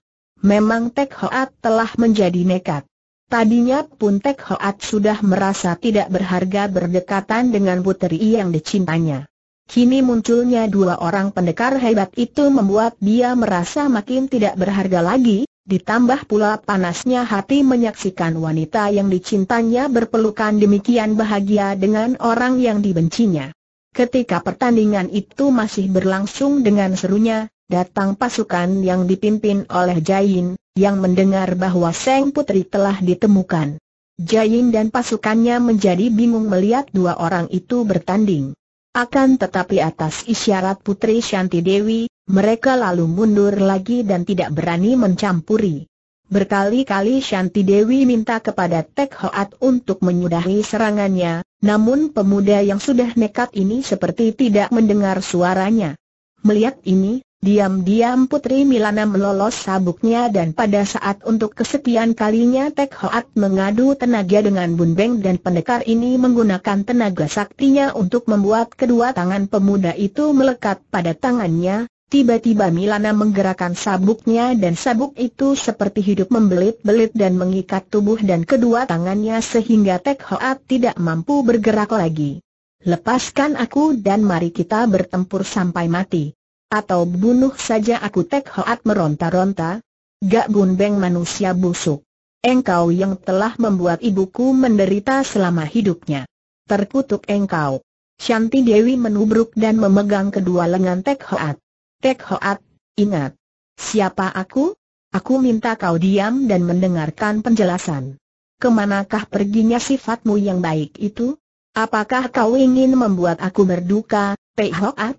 memang Tek Hoat telah menjadi nekat. Tadinya pun Tek Hoat sudah merasa tidak berharga berdekatan dengan puteri yang dicintanya. Kini munculnya dua orang pendekar hebat itu membuat dia merasa makin tidak berharga lagi, ditambah pula panasnya hati menyaksikan wanita yang dicintanya berpelukan demikian bahagia dengan orang yang dibencinya. Ketika pertandingan itu masih berlangsung dengan serunya, datang pasukan yang dipimpin oleh Jain, yang mendengar bahwa Seng Putri telah ditemukan. Jain dan pasukannya menjadi bingung melihat dua orang itu bertanding. Akan tetapi atas isyarat Putri Shanti Dewi, mereka lalu mundur lagi dan tidak berani mencampuri. Berkali-kali Shanti Dewi minta kepada Tek Hoat untuk menyudahi serangannya, namun pemuda yang sudah nekat ini seperti tidak mendengar suaranya. Melihat ini, Diam-diam Putri Milana melolos sabuknya dan pada saat untuk kesekian kalinya Tek Hoat mengadu tenaga dengan Bun Beng dan pendekar ini menggunakan tenaga saktinya untuk membuat kedua tangan pemuda itu melekat pada tangannya. Tiba-tiba Milana menggerakkan sabuknya dan sabuk itu seperti hidup membelit-belit dan mengikat tubuh dan kedua tangannya sehingga Tek Hoat tidak mampu bergerak lagi. Lepaskan aku dan mari kita bertempur sampai mati. Atau bunuh saja aku Tek Hoat meronta-ronta? Gak Beng manusia busuk. Engkau yang telah membuat ibuku menderita selama hidupnya. Terkutuk engkau. Shanti Dewi menubruk dan memegang kedua lengan Tek Hoat. Tek Hoat, ingat. Siapa aku? Aku minta kau diam dan mendengarkan penjelasan. Kemanakah perginya sifatmu yang baik itu? Apakah kau ingin membuat aku berduka, Pei Hoat?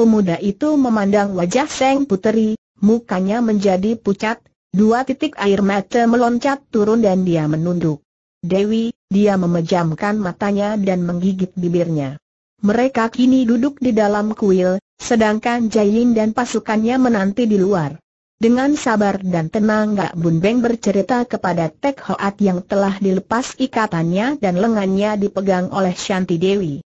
Pemuda itu memandang wajah Seng Puteri, mukanya menjadi pucat, dua titik air mata meloncat turun dan dia menunduk. Dewi, dia memejamkan matanya dan menggigit bibirnya. Mereka kini duduk di dalam kuil, sedangkan Jailin dan pasukannya menanti di luar. Dengan sabar dan tenang Gak Bun Beng bercerita kepada Tek Hoat yang telah dilepas ikatannya dan lengannya dipegang oleh Shanti Dewi.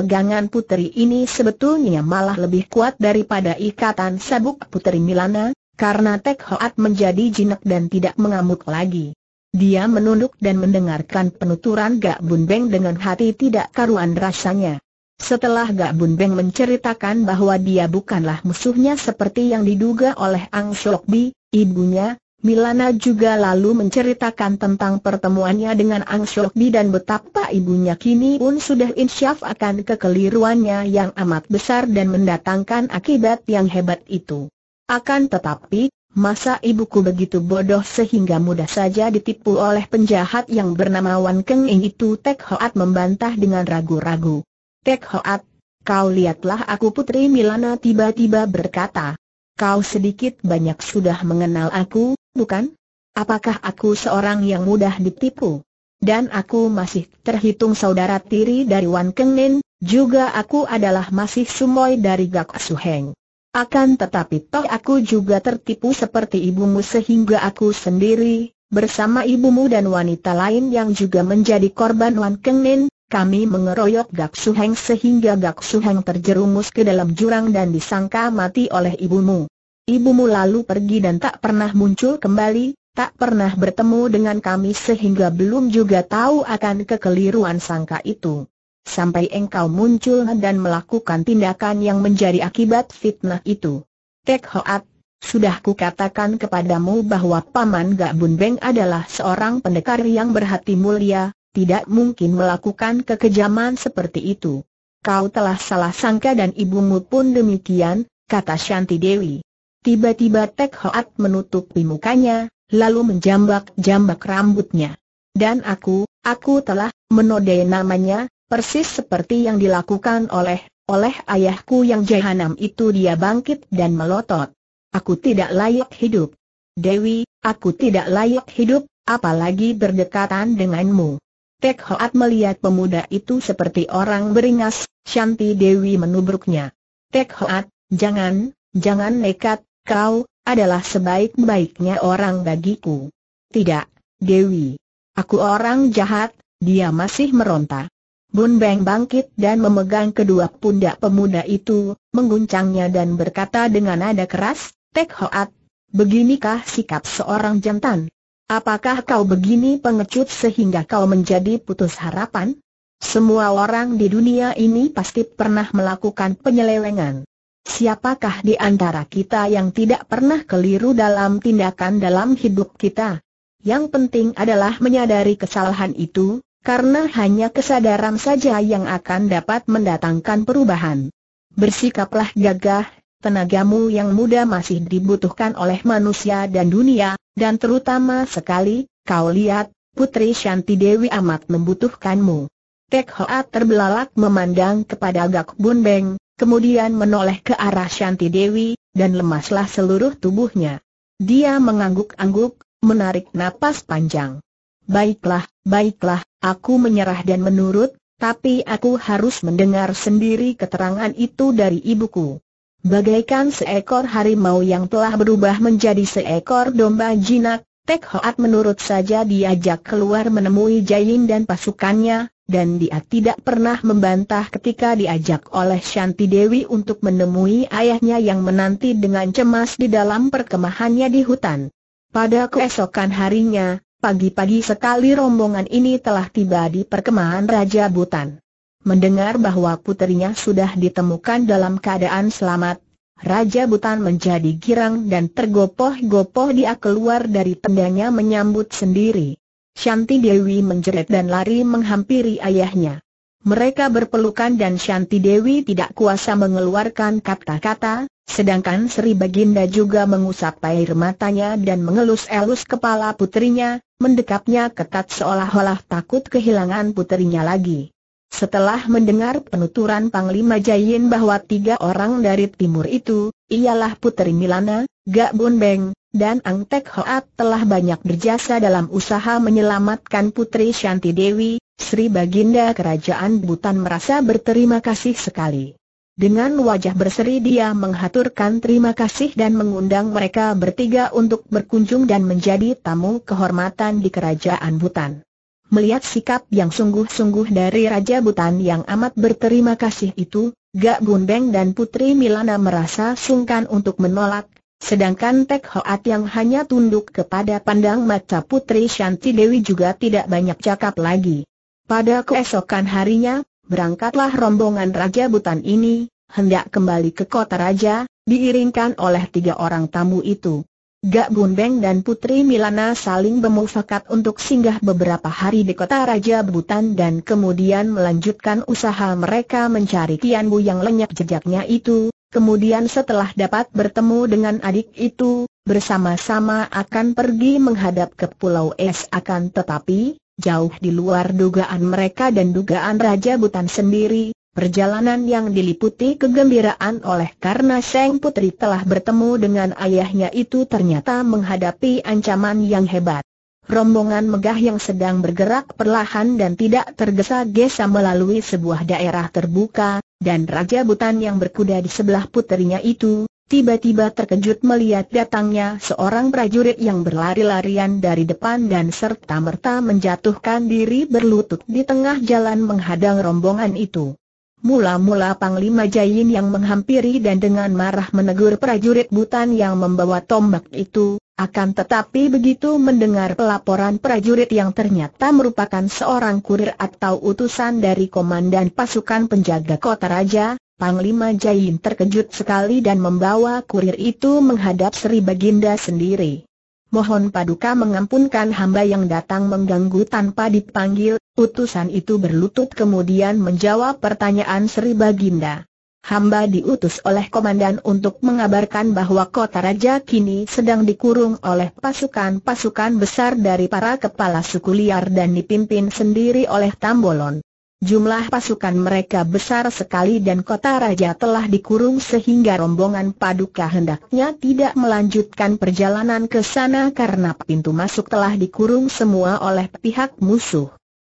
Pegangan puteri ini sebetulnya malah lebih kuat daripada ikatan sabuk puteri Milana, karena Tek Hoat menjadi jinak dan tidak mengamuk lagi. Dia menunduk dan mendengarkan penuturan Gak Bun Beng dengan hati tidak karuan rasanya. Setelah Gak Bun Beng menceritakan bahwa dia bukanlah musuhnya seperti yang diduga oleh Ang Shok Bi, ibunya, Milana juga lalu menceritakan tentang pertemuannya dengan Ang Shokbi dan betapa ibunya kini pun sudah insyaf akan kekeliruannya yang amat besar dan mendatangkan akibat yang hebat itu. Akan tetapi, masa ibuku begitu bodoh sehingga mudah saja ditipu oleh penjahat yang bernama Wan Keng Ing itu Tek Hoat membantah dengan ragu-ragu. Tek Hoat, kau lihatlah aku Putri Milana tiba-tiba berkata. Kau sedikit banyak sudah mengenal aku, bukan? Apakah aku seorang yang mudah ditipu? Dan aku masih terhitung saudara tiri dari Wan Kengnin, juga aku adalah masih sumoy dari Gak Su Heng. Akan tetapi toh aku juga tertipu seperti ibumu sehingga aku sendiri, bersama ibumu dan wanita lain yang juga menjadi korban Wan Kengnin, kami mengeroyok Gak Su Heng sehingga Gak Su Heng terjerumus ke dalam jurang dan disangka mati oleh ibumu ibumu lalu pergi dan tak pernah muncul kembali, tak pernah bertemu dengan kami sehingga belum juga tahu akan kekeliruan sangka itu. Sampai engkau muncul dan melakukan tindakan yang menjadi akibat fitnah itu. Tek Hoat, sudah kukatakan kepadamu bahwa Paman Gak Bun Beng adalah seorang pendekar yang berhati mulia, tidak mungkin melakukan kekejaman seperti itu. Kau telah salah sangka dan ibumu pun demikian, kata Shanti Dewi. Tiba-tiba Tek Hoat menutupi mukanya, lalu menjambak-jambak rambutnya. Dan aku, aku telah menodai namanya, persis seperti yang dilakukan oleh oleh ayahku yang jahanam itu dia bangkit dan melotot. Aku tidak layak hidup. Dewi, aku tidak layak hidup, apalagi berdekatan denganmu. Tek Hoat melihat pemuda itu seperti orang beringas, Shanti Dewi menubruknya. Tek Hoat, jangan, jangan nekat, Kau adalah sebaik-baiknya orang bagiku. Tidak, Dewi. Aku orang jahat, dia masih meronta. Bun Beng bangkit dan memegang kedua pundak pemuda itu, mengguncangnya dan berkata dengan nada keras, Tek Hoat, beginikah sikap seorang jantan? Apakah kau begini pengecut sehingga kau menjadi putus harapan? Semua orang di dunia ini pasti pernah melakukan penyelewengan. Siapakah di antara kita yang tidak pernah keliru dalam tindakan dalam hidup kita? Yang penting adalah menyadari kesalahan itu, karena hanya kesadaran saja yang akan dapat mendatangkan perubahan. Bersikaplah gagah, tenagamu yang muda masih dibutuhkan oleh manusia dan dunia, dan terutama sekali, kau lihat, Putri Shanti Dewi amat membutuhkanmu. Tek Hoa terbelalak memandang kepada Gak Bun Beng, kemudian menoleh ke arah Shanti Dewi, dan lemaslah seluruh tubuhnya. Dia mengangguk-angguk, menarik napas panjang. Baiklah, baiklah, aku menyerah dan menurut, tapi aku harus mendengar sendiri keterangan itu dari ibuku. Bagaikan seekor harimau yang telah berubah menjadi seekor domba jinak, Tek Hoat menurut saja diajak keluar menemui Jayin dan pasukannya, dan dia tidak pernah membantah ketika diajak oleh Shanti Dewi untuk menemui ayahnya yang menanti dengan cemas di dalam perkemahannya di hutan. Pada keesokan harinya, pagi-pagi sekali rombongan ini telah tiba di perkemahan Raja Butan. Mendengar bahwa putrinya sudah ditemukan dalam keadaan selamat, Raja Butan menjadi girang dan tergopoh-gopoh dia keluar dari tendanya menyambut sendiri. Shanti Dewi menjerit dan lari menghampiri ayahnya. Mereka berpelukan dan Shanti Dewi tidak kuasa mengeluarkan kata-kata, sedangkan Sri Baginda juga mengusap air matanya dan mengelus-elus kepala putrinya, mendekapnya ketat seolah-olah takut kehilangan putrinya lagi. Setelah mendengar penuturan Panglima Jayin bahwa tiga orang dari timur itu, ialah Puteri Milana, Gak Bun Beng, dan Ang Tek Hoat telah banyak berjasa dalam usaha menyelamatkan Putri Shanti Dewi, Sri Baginda Kerajaan Butan merasa berterima kasih sekali. Dengan wajah berseri dia menghaturkan terima kasih dan mengundang mereka bertiga untuk berkunjung dan menjadi tamu kehormatan di Kerajaan Butan. Melihat sikap yang sungguh-sungguh dari Raja Butan yang amat berterima kasih itu, Gak Beng dan Putri Milana merasa sungkan untuk menolak, sedangkan Tek Hoat yang hanya tunduk kepada pandang mata Putri Shanti Dewi juga tidak banyak cakap lagi. Pada keesokan harinya, berangkatlah rombongan Raja Butan ini, hendak kembali ke kota Raja, diiringkan oleh tiga orang tamu itu. Gak Beng dan Putri Milana saling bermufakat untuk singgah beberapa hari di kota Raja Butan dan kemudian melanjutkan usaha mereka mencari Tian Bu yang lenyap jejaknya itu, kemudian setelah dapat bertemu dengan adik itu, bersama-sama akan pergi menghadap ke Pulau Es akan tetapi, jauh di luar dugaan mereka dan dugaan Raja Butan sendiri, Perjalanan yang diliputi kegembiraan oleh karena Seng Putri telah bertemu dengan ayahnya itu ternyata menghadapi ancaman yang hebat. Rombongan megah yang sedang bergerak perlahan dan tidak tergesa-gesa melalui sebuah daerah terbuka, dan Raja Butan yang berkuda di sebelah putrinya itu, tiba-tiba terkejut melihat datangnya seorang prajurit yang berlari-larian dari depan dan serta-merta menjatuhkan diri berlutut di tengah jalan menghadang rombongan itu. Mula-mula Panglima Jain yang menghampiri dan dengan marah menegur prajurit Butan yang membawa tombak itu, akan tetapi begitu mendengar pelaporan prajurit yang ternyata merupakan seorang kurir atau utusan dari komandan pasukan penjaga kota raja, Panglima Jain terkejut sekali dan membawa kurir itu menghadap Sri Baginda sendiri mohon paduka mengampunkan hamba yang datang mengganggu tanpa dipanggil, utusan itu berlutut kemudian menjawab pertanyaan Sri Baginda. Hamba diutus oleh komandan untuk mengabarkan bahwa kota raja kini sedang dikurung oleh pasukan-pasukan besar dari para kepala suku liar dan dipimpin sendiri oleh Tambolon. Jumlah pasukan mereka besar sekali dan kota raja telah dikurung sehingga rombongan paduka hendaknya tidak melanjutkan perjalanan ke sana karena pintu masuk telah dikurung semua oleh pihak musuh.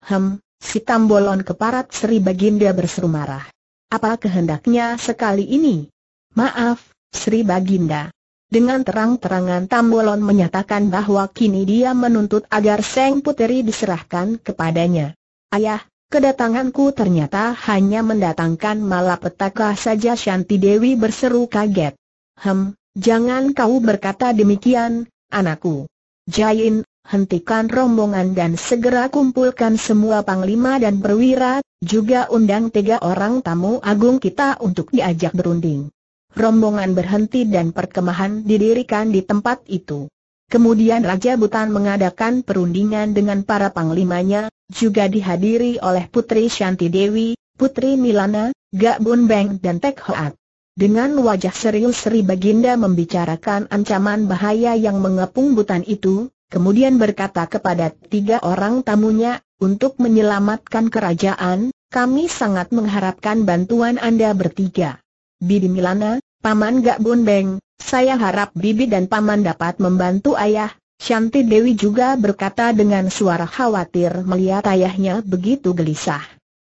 Hem, si Tambolon keparat Sri Baginda berseru marah. Apa kehendaknya sekali ini? Maaf, Sri Baginda. Dengan terang-terangan Tambolon menyatakan bahwa kini dia menuntut agar Seng Puteri diserahkan kepadanya. Ayah, Kedatanganku ternyata hanya mendatangkan malapetaka saja Shanti Dewi berseru kaget. Hem, jangan kau berkata demikian, anakku. Jain, hentikan rombongan dan segera kumpulkan semua panglima dan perwira, juga undang tiga orang tamu agung kita untuk diajak berunding. Rombongan berhenti dan perkemahan didirikan di tempat itu. Kemudian Raja Butan mengadakan perundingan dengan para panglimanya, juga dihadiri oleh Putri Shanti Dewi, Putri Milana, Gak Bun Beng dan Tek Hoat. Dengan wajah serius Sri Baginda membicarakan ancaman bahaya yang mengepung Butan itu, kemudian berkata kepada tiga orang tamunya, untuk menyelamatkan kerajaan, kami sangat mengharapkan bantuan Anda bertiga. Bibi Milana, Paman Gak Bun Beng, saya harap bibi dan paman dapat membantu ayah. Shanti Dewi juga berkata dengan suara khawatir melihat ayahnya begitu gelisah.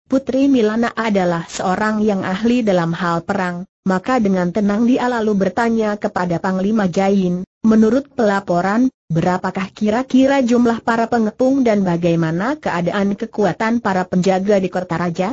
Putri Milana adalah seorang yang ahli dalam hal perang, maka dengan tenang dia lalu bertanya kepada Panglima Jain, menurut pelaporan, berapakah kira-kira jumlah para pengepung dan bagaimana keadaan kekuatan para penjaga di kota raja?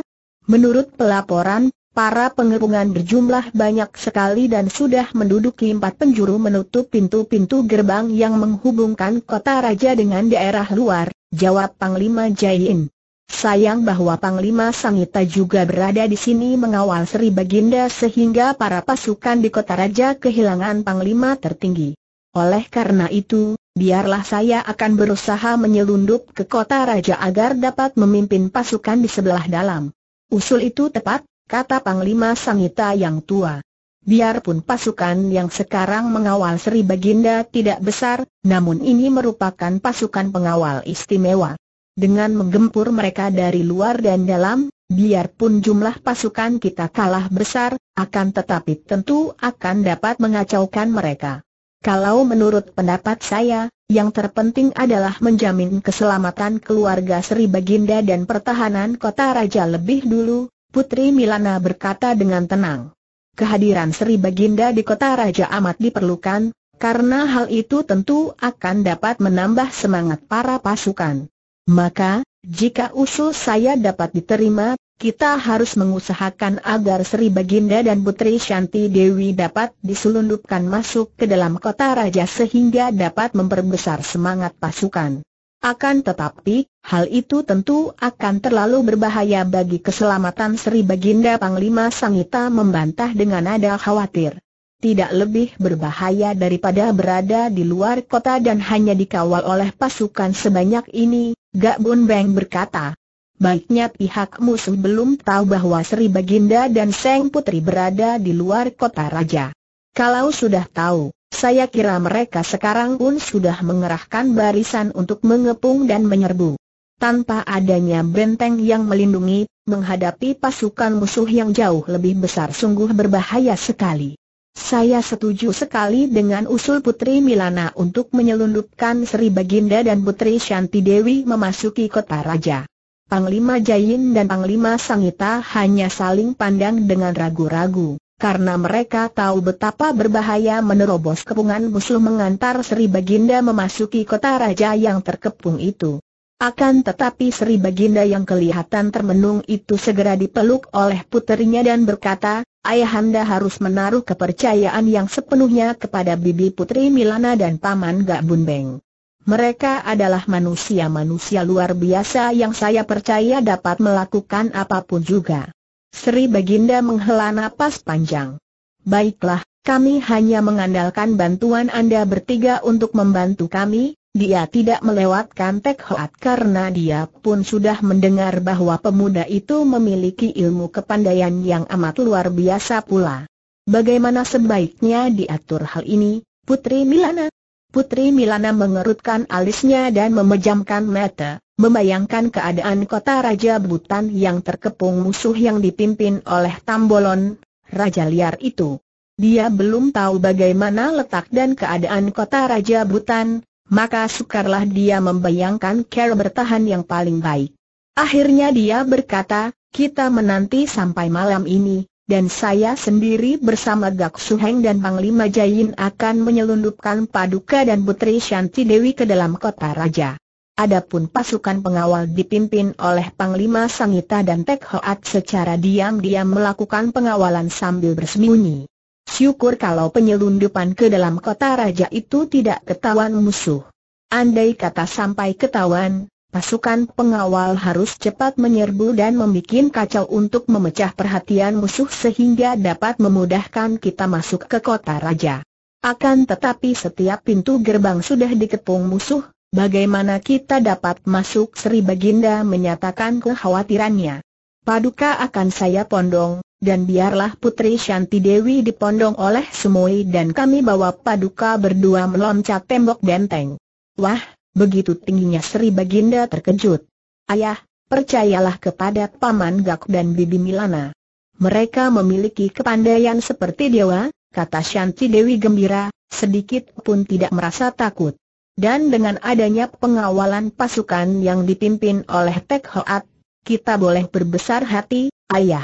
Menurut pelaporan, Para pengepungan berjumlah banyak sekali dan sudah menduduki empat penjuru menutup pintu-pintu gerbang yang menghubungkan kota raja dengan daerah luar, jawab Panglima Jain. Sayang bahwa Panglima Sangita juga berada di sini mengawal Sri Baginda sehingga para pasukan di kota raja kehilangan Panglima tertinggi. Oleh karena itu, biarlah saya akan berusaha menyelundup ke kota raja agar dapat memimpin pasukan di sebelah dalam. Usul itu tepat, kata Panglima Sangita yang tua. Biarpun pasukan yang sekarang mengawal Sri Baginda tidak besar, namun ini merupakan pasukan pengawal istimewa. Dengan menggempur mereka dari luar dan dalam, biarpun jumlah pasukan kita kalah besar, akan tetapi tentu akan dapat mengacaukan mereka. Kalau menurut pendapat saya, yang terpenting adalah menjamin keselamatan keluarga Sri Baginda dan pertahanan kota raja lebih dulu, Putri Milana berkata dengan tenang. Kehadiran Sri Baginda di kota Raja amat diperlukan, karena hal itu tentu akan dapat menambah semangat para pasukan. Maka, jika usul saya dapat diterima, kita harus mengusahakan agar Sri Baginda dan Putri Shanti Dewi dapat diselundupkan masuk ke dalam kota raja sehingga dapat memperbesar semangat pasukan. Akan tetapi, hal itu tentu akan terlalu berbahaya bagi keselamatan Sri Baginda Panglima Sangita membantah dengan nada khawatir. Tidak lebih berbahaya daripada berada di luar kota dan hanya dikawal oleh pasukan sebanyak ini, Gak Bun Beng berkata. Baiknya pihak musuh belum tahu bahwa Sri Baginda dan Seng Putri berada di luar kota raja. Kalau sudah tahu, saya kira mereka sekarang pun sudah mengerahkan barisan untuk mengepung dan menyerbu. Tanpa adanya benteng yang melindungi, menghadapi pasukan musuh yang jauh lebih besar sungguh berbahaya sekali. Saya setuju sekali dengan usul Putri Milana untuk menyelundupkan Sri Baginda dan Putri Shanti Dewi memasuki kota raja. Panglima Jain dan Panglima Sangita hanya saling pandang dengan ragu-ragu karena mereka tahu betapa berbahaya menerobos kepungan musuh mengantar Sri Baginda memasuki kota raja yang terkepung itu. Akan tetapi Sri Baginda yang kelihatan termenung itu segera dipeluk oleh puterinya dan berkata, Ayahanda harus menaruh kepercayaan yang sepenuhnya kepada bibi putri Milana dan paman Gak Bunbeng. Mereka adalah manusia-manusia luar biasa yang saya percaya dapat melakukan apapun juga. Sri Baginda menghela napas panjang. Baiklah, kami hanya mengandalkan bantuan Anda bertiga untuk membantu kami, dia tidak melewatkan Tek Hoat karena dia pun sudah mendengar bahwa pemuda itu memiliki ilmu kepandaian yang amat luar biasa pula. Bagaimana sebaiknya diatur hal ini, Putri Milana? Putri Milana mengerutkan alisnya dan memejamkan mata, membayangkan keadaan kota Raja Butan yang terkepung musuh yang dipimpin oleh Tambolon, Raja Liar itu. Dia belum tahu bagaimana letak dan keadaan kota Raja Butan, maka sukarlah dia membayangkan cara bertahan yang paling baik. Akhirnya dia berkata, kita menanti sampai malam ini, dan saya sendiri bersama Gak Suheng dan Panglima Jain akan menyelundupkan Paduka dan Putri Shanti Dewi ke dalam kota raja. Adapun pasukan pengawal dipimpin oleh Panglima Sangita dan Tek Hoat secara diam-diam melakukan pengawalan sambil bersembunyi. Syukur kalau penyelundupan ke dalam kota raja itu tidak ketahuan musuh. Andai kata sampai ketahuan, pasukan pengawal harus cepat menyerbu dan membuat kacau untuk memecah perhatian musuh sehingga dapat memudahkan kita masuk ke kota raja. Akan tetapi setiap pintu gerbang sudah dikepung musuh, bagaimana kita dapat masuk Sri Baginda menyatakan kekhawatirannya. Paduka akan saya pondong, dan biarlah Putri Shanti Dewi dipondong oleh Sumoi dan kami bawa Paduka berdua meloncat tembok benteng. Wah, begitu tingginya Sri Baginda terkejut. Ayah, percayalah kepada Paman Gak dan Bibi Milana. Mereka memiliki kepandaian seperti dewa, kata Shanti Dewi gembira, sedikit pun tidak merasa takut. Dan dengan adanya pengawalan pasukan yang dipimpin oleh Tek Hoat, kita boleh berbesar hati, ayah.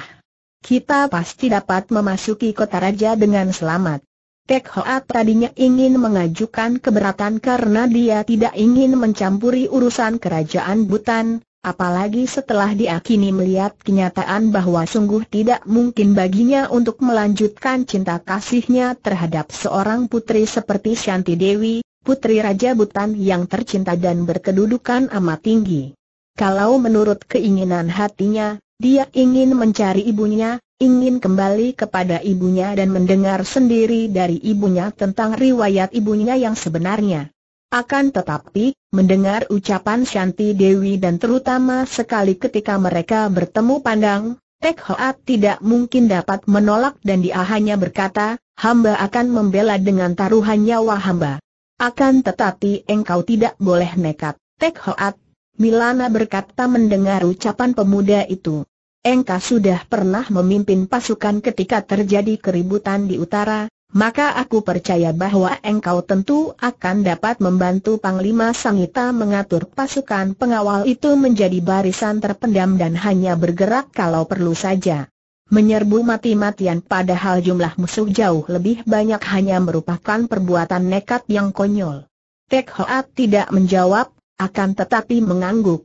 Kita pasti dapat memasuki kota raja dengan selamat. Tek Hoat tadinya ingin mengajukan keberatan karena dia tidak ingin mencampuri urusan kerajaan Butan, apalagi setelah dia kini melihat kenyataan bahwa sungguh tidak mungkin baginya untuk melanjutkan cinta kasihnya terhadap seorang putri seperti Shanti Dewi, putri Raja Butan yang tercinta dan berkedudukan amat tinggi. Kalau menurut keinginan hatinya, dia ingin mencari ibunya, ingin kembali kepada ibunya dan mendengar sendiri dari ibunya tentang riwayat ibunya yang sebenarnya. Akan tetapi, mendengar ucapan Shanti Dewi dan terutama sekali ketika mereka bertemu pandang, Tek Hoat tidak mungkin dapat menolak dan dia hanya berkata, hamba akan membela dengan taruhan nyawa hamba. Akan tetapi engkau tidak boleh nekat, Tek Hoat. Milana berkata mendengar ucapan pemuda itu engkau sudah pernah memimpin pasukan ketika terjadi keributan di utara, maka aku percaya bahwa engkau tentu akan dapat membantu Panglima Sangita mengatur pasukan pengawal itu menjadi barisan terpendam dan hanya bergerak kalau perlu saja. Menyerbu mati-matian padahal jumlah musuh jauh lebih banyak hanya merupakan perbuatan nekat yang konyol. Tek Hoat tidak menjawab, akan tetapi mengangguk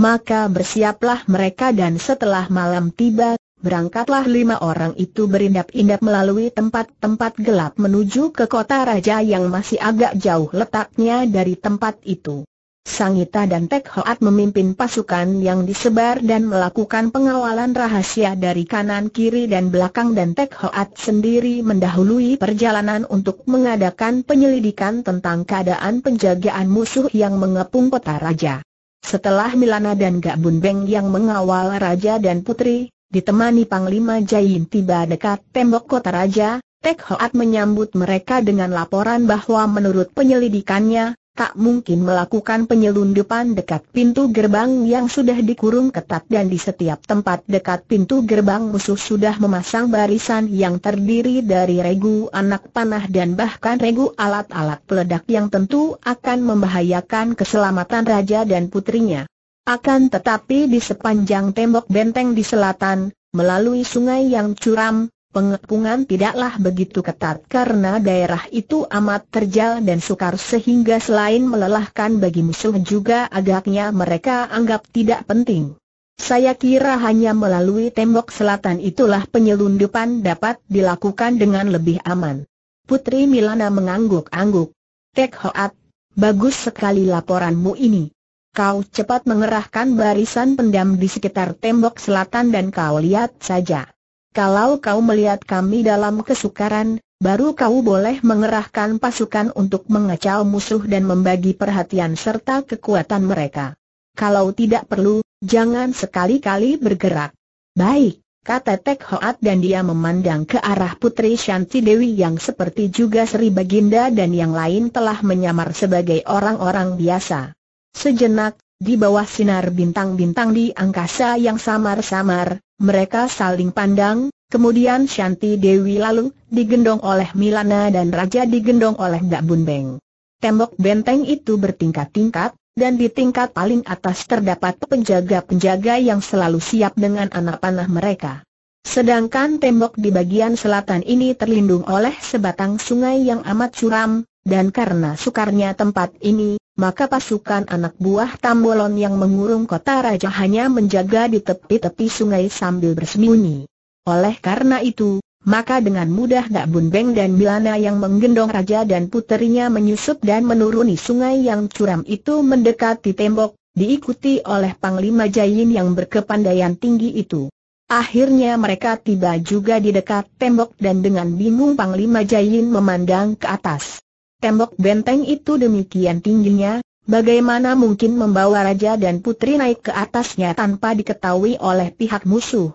maka bersiaplah mereka dan setelah malam tiba, berangkatlah lima orang itu berindap-indap melalui tempat-tempat gelap menuju ke kota raja yang masih agak jauh letaknya dari tempat itu. Sangita dan Tek Hoat memimpin pasukan yang disebar dan melakukan pengawalan rahasia dari kanan kiri dan belakang dan Tek Hoat sendiri mendahului perjalanan untuk mengadakan penyelidikan tentang keadaan penjagaan musuh yang mengepung kota raja. Setelah Milana dan Gak Beng yang mengawal Raja dan Putri, ditemani Panglima Jain tiba dekat tembok kota Raja, Tek Hoat menyambut mereka dengan laporan bahwa menurut penyelidikannya, tak mungkin melakukan penyelundupan dekat pintu gerbang yang sudah dikurung ketat dan di setiap tempat dekat pintu gerbang musuh sudah memasang barisan yang terdiri dari regu anak panah dan bahkan regu alat-alat peledak yang tentu akan membahayakan keselamatan raja dan putrinya. Akan tetapi di sepanjang tembok benteng di selatan, melalui sungai yang curam, pengepungan tidaklah begitu ketat karena daerah itu amat terjal dan sukar sehingga selain melelahkan bagi musuh juga agaknya mereka anggap tidak penting. Saya kira hanya melalui tembok selatan itulah penyelundupan dapat dilakukan dengan lebih aman. Putri Milana mengangguk-angguk. Tek Hoat, bagus sekali laporanmu ini. Kau cepat mengerahkan barisan pendam di sekitar tembok selatan dan kau lihat saja. Kalau kau melihat kami dalam kesukaran, baru kau boleh mengerahkan pasukan untuk mengecau musuh dan membagi perhatian serta kekuatan mereka. Kalau tidak perlu, jangan sekali-kali bergerak. Baik, kata Tek Hoat dan dia memandang ke arah Putri Shanti Dewi yang seperti juga Sri Baginda dan yang lain telah menyamar sebagai orang-orang biasa. Sejenak, di bawah sinar bintang-bintang di angkasa yang samar-samar, mereka saling pandang, kemudian Shanti Dewi lalu digendong oleh Milana dan Raja digendong oleh Dak Bunbeng. Tembok benteng itu bertingkat-tingkat, dan di tingkat paling atas terdapat penjaga-penjaga yang selalu siap dengan anak panah mereka. Sedangkan tembok di bagian selatan ini terlindung oleh sebatang sungai yang amat curam, dan karena sukarnya tempat ini, maka pasukan anak buah Tambolon yang mengurung kota raja hanya menjaga di tepi-tepi sungai sambil bersembunyi. Oleh karena itu, maka dengan mudah Gak Bun Beng dan Bilana yang menggendong raja dan puterinya menyusup dan menuruni sungai yang curam itu mendekati tembok, diikuti oleh Panglima Jain yang berkepandaian tinggi itu. Akhirnya mereka tiba juga di dekat tembok dan dengan bingung Panglima Jain memandang ke atas. Tembok benteng itu demikian tingginya, bagaimana mungkin membawa raja dan putri naik ke atasnya tanpa diketahui oleh pihak musuh.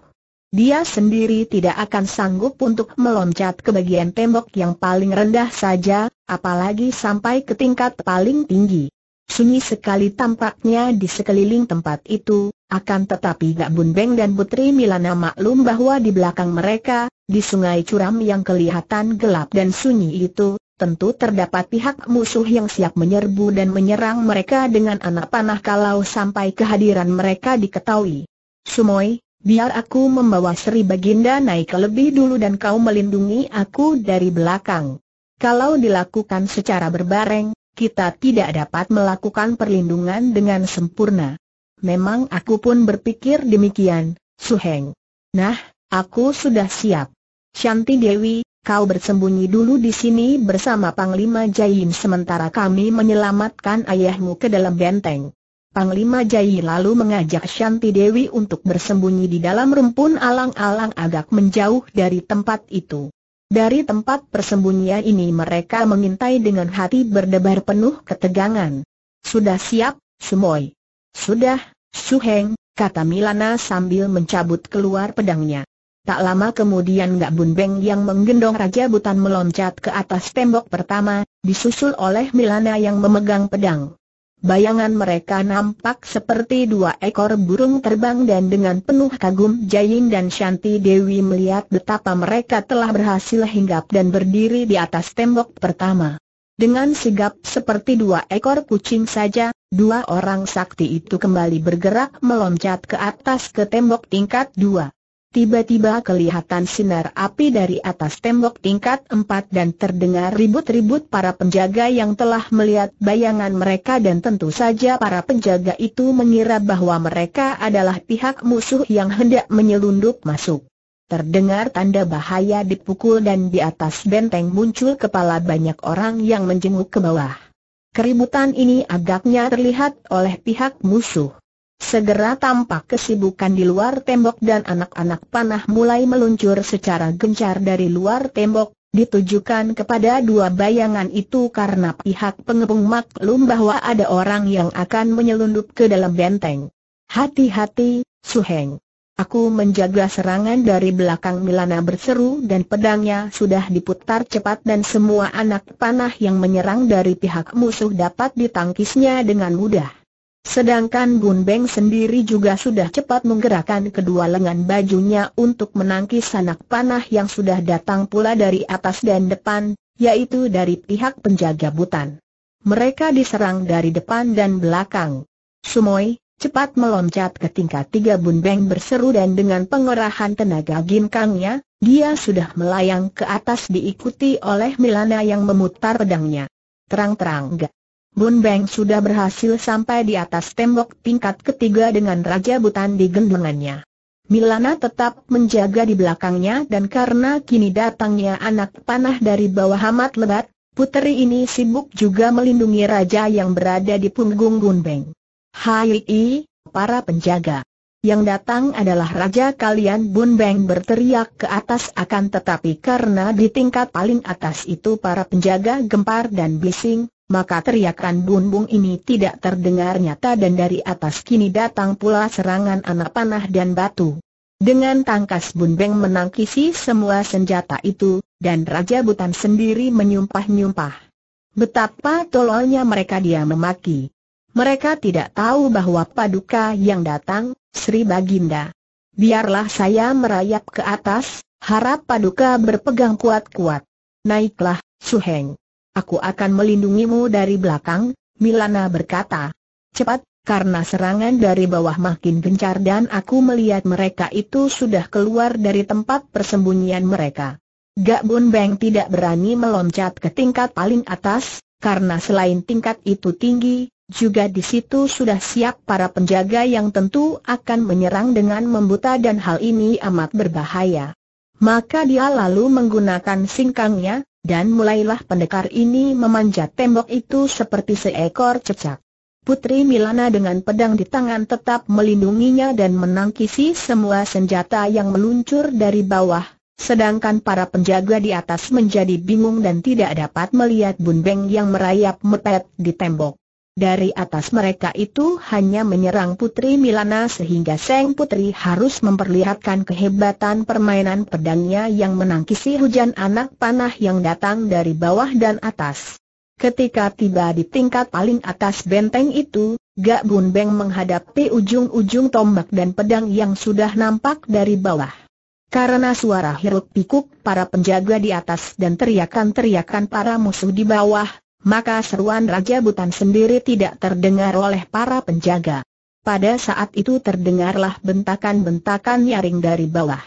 Dia sendiri tidak akan sanggup untuk meloncat ke bagian tembok yang paling rendah saja, apalagi sampai ke tingkat paling tinggi. Sunyi sekali tampaknya di sekeliling tempat itu, akan tetapi Gak Bun dan Putri Milana maklum bahwa di belakang mereka, di sungai curam yang kelihatan gelap dan sunyi itu, tentu terdapat pihak musuh yang siap menyerbu dan menyerang mereka dengan anak panah kalau sampai kehadiran mereka diketahui. Sumoy, biar aku membawa Sri Baginda naik ke lebih dulu dan kau melindungi aku dari belakang. Kalau dilakukan secara berbareng, kita tidak dapat melakukan perlindungan dengan sempurna. Memang aku pun berpikir demikian, Suheng. Nah, aku sudah siap. Shanti Dewi, kau bersembunyi dulu di sini bersama Panglima Jaim sementara kami menyelamatkan ayahmu ke dalam benteng. Panglima Jai lalu mengajak Shanti Dewi untuk bersembunyi di dalam rumpun alang-alang agak menjauh dari tempat itu. Dari tempat persembunyian ini mereka mengintai dengan hati berdebar penuh ketegangan. Sudah siap, Sumoy? Sudah, Suheng, kata Milana sambil mencabut keluar pedangnya. Tak lama kemudian Gak Beng yang menggendong Raja Butan meloncat ke atas tembok pertama, disusul oleh Milana yang memegang pedang. Bayangan mereka nampak seperti dua ekor burung terbang dan dengan penuh kagum Jayin dan Shanti Dewi melihat betapa mereka telah berhasil hinggap dan berdiri di atas tembok pertama. Dengan sigap seperti dua ekor kucing saja, dua orang sakti itu kembali bergerak meloncat ke atas ke tembok tingkat dua. Tiba-tiba kelihatan sinar api dari atas tembok tingkat empat dan terdengar ribut-ribut para penjaga yang telah melihat bayangan mereka dan tentu saja para penjaga itu mengira bahwa mereka adalah pihak musuh yang hendak menyelundup masuk. Terdengar tanda bahaya dipukul dan di atas benteng muncul kepala banyak orang yang menjenguk ke bawah. Keributan ini agaknya terlihat oleh pihak musuh. Segera tampak kesibukan di luar tembok dan anak-anak panah mulai meluncur secara gencar dari luar tembok, ditujukan kepada dua bayangan itu karena pihak pengepung maklum bahwa ada orang yang akan menyelundup ke dalam benteng. Hati-hati, Suheng. Aku menjaga serangan dari belakang Milana berseru dan pedangnya sudah diputar cepat dan semua anak panah yang menyerang dari pihak musuh dapat ditangkisnya dengan mudah. Sedangkan Gun Beng sendiri juga sudah cepat menggerakkan kedua lengan bajunya untuk menangkis anak panah yang sudah datang pula dari atas dan depan, yaitu dari pihak penjaga butan. Mereka diserang dari depan dan belakang. Sumoy, cepat meloncat ke tingkat tiga Bun Beng berseru dan dengan pengerahan tenaga ginkangnya, dia sudah melayang ke atas diikuti oleh Milana yang memutar pedangnya. Terang-terang gak Bun Beng sudah berhasil sampai di atas tembok tingkat ketiga dengan Raja Butan di gendongannya. Milana tetap menjaga di belakangnya dan karena kini datangnya anak panah dari bawah amat lebat, puteri ini sibuk juga melindungi raja yang berada di punggung Bun Beng. Hai, para penjaga. Yang datang adalah raja kalian Bun Beng berteriak ke atas akan tetapi karena di tingkat paling atas itu para penjaga gempar dan bising, maka teriakan bumbung ini tidak terdengar nyata dan dari atas kini datang pula serangan anak panah dan batu. Dengan tangkas Beng menangkisi semua senjata itu, dan Raja Butan sendiri menyumpah-nyumpah. Betapa tololnya mereka dia memaki. Mereka tidak tahu bahwa paduka yang datang, Sri Baginda. Biarlah saya merayap ke atas, harap paduka berpegang kuat-kuat. Naiklah, Suheng aku akan melindungimu dari belakang, Milana berkata. Cepat, karena serangan dari bawah makin gencar dan aku melihat mereka itu sudah keluar dari tempat persembunyian mereka. Gak Bun Beng tidak berani meloncat ke tingkat paling atas, karena selain tingkat itu tinggi, juga di situ sudah siap para penjaga yang tentu akan menyerang dengan membuta dan hal ini amat berbahaya. Maka dia lalu menggunakan singkangnya, dan mulailah pendekar ini memanjat tembok itu seperti seekor cecak. Putri Milana dengan pedang di tangan tetap melindunginya dan menangkisi semua senjata yang meluncur dari bawah, sedangkan para penjaga di atas menjadi bingung dan tidak dapat melihat bunbeng yang merayap mepet di tembok. Dari atas mereka itu hanya menyerang Putri Milana sehingga Seng Putri harus memperlihatkan kehebatan permainan pedangnya yang menangkisi hujan anak panah yang datang dari bawah dan atas. Ketika tiba di tingkat paling atas benteng itu, Gak Bun Beng menghadapi ujung-ujung tombak dan pedang yang sudah nampak dari bawah. Karena suara hiruk pikuk para penjaga di atas dan teriakan-teriakan para musuh di bawah, maka seruan Raja Butan sendiri tidak terdengar oleh para penjaga. Pada saat itu terdengarlah bentakan-bentakan nyaring dari bawah.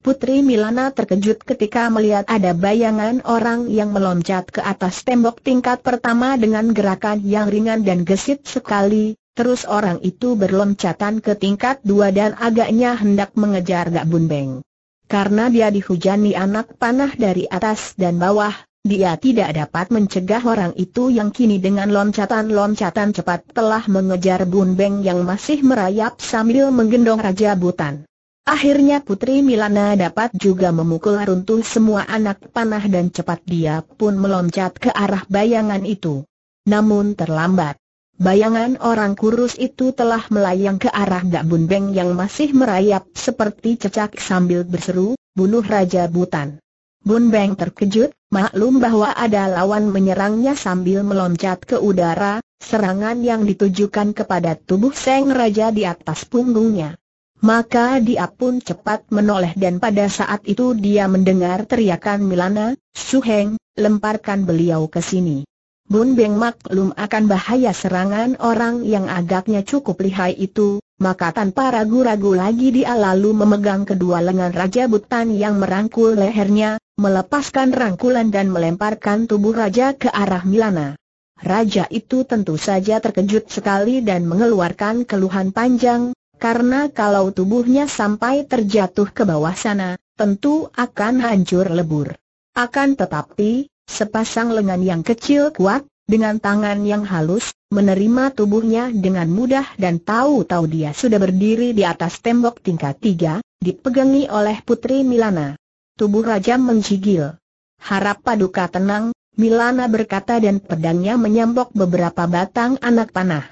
Putri Milana terkejut ketika melihat ada bayangan orang yang meloncat ke atas tembok tingkat pertama dengan gerakan yang ringan dan gesit sekali, Terus orang itu berloncatan ke tingkat dua dan agaknya hendak mengejar Gak Bunbeng. Karena dia dihujani anak panah dari atas dan bawah, dia tidak dapat mencegah orang itu yang kini dengan loncatan-loncatan cepat telah mengejar Bun Beng yang masih merayap sambil menggendong Raja Butan. Akhirnya Putri Milana dapat juga memukul runtuh semua anak panah dan cepat dia pun meloncat ke arah bayangan itu. Namun terlambat. Bayangan orang kurus itu telah melayang ke arah Dak Bun Beng yang masih merayap seperti cecak sambil berseru, bunuh Raja Butan. Bun Beng terkejut, maklum bahwa ada lawan menyerangnya sambil meloncat ke udara, serangan yang ditujukan kepada tubuh Seng Raja di atas punggungnya. Maka dia pun cepat menoleh dan pada saat itu dia mendengar teriakan Milana, Suheng, lemparkan beliau ke sini. Bun Beng maklum akan bahaya serangan orang yang agaknya cukup lihai itu, maka tanpa ragu-ragu lagi dia lalu memegang kedua lengan Raja Butan yang merangkul lehernya, melepaskan rangkulan dan melemparkan tubuh Raja ke arah Milana. Raja itu tentu saja terkejut sekali dan mengeluarkan keluhan panjang, karena kalau tubuhnya sampai terjatuh ke bawah sana, tentu akan hancur lebur. Akan tetapi, sepasang lengan yang kecil kuat, dengan tangan yang halus, menerima tubuhnya dengan mudah dan tahu-tahu dia sudah berdiri di atas tembok tingkat tiga, dipegangi oleh Putri Milana. Tubuh Raja menjigil. Harap paduka tenang, Milana berkata dan pedangnya menyambok beberapa batang anak panah.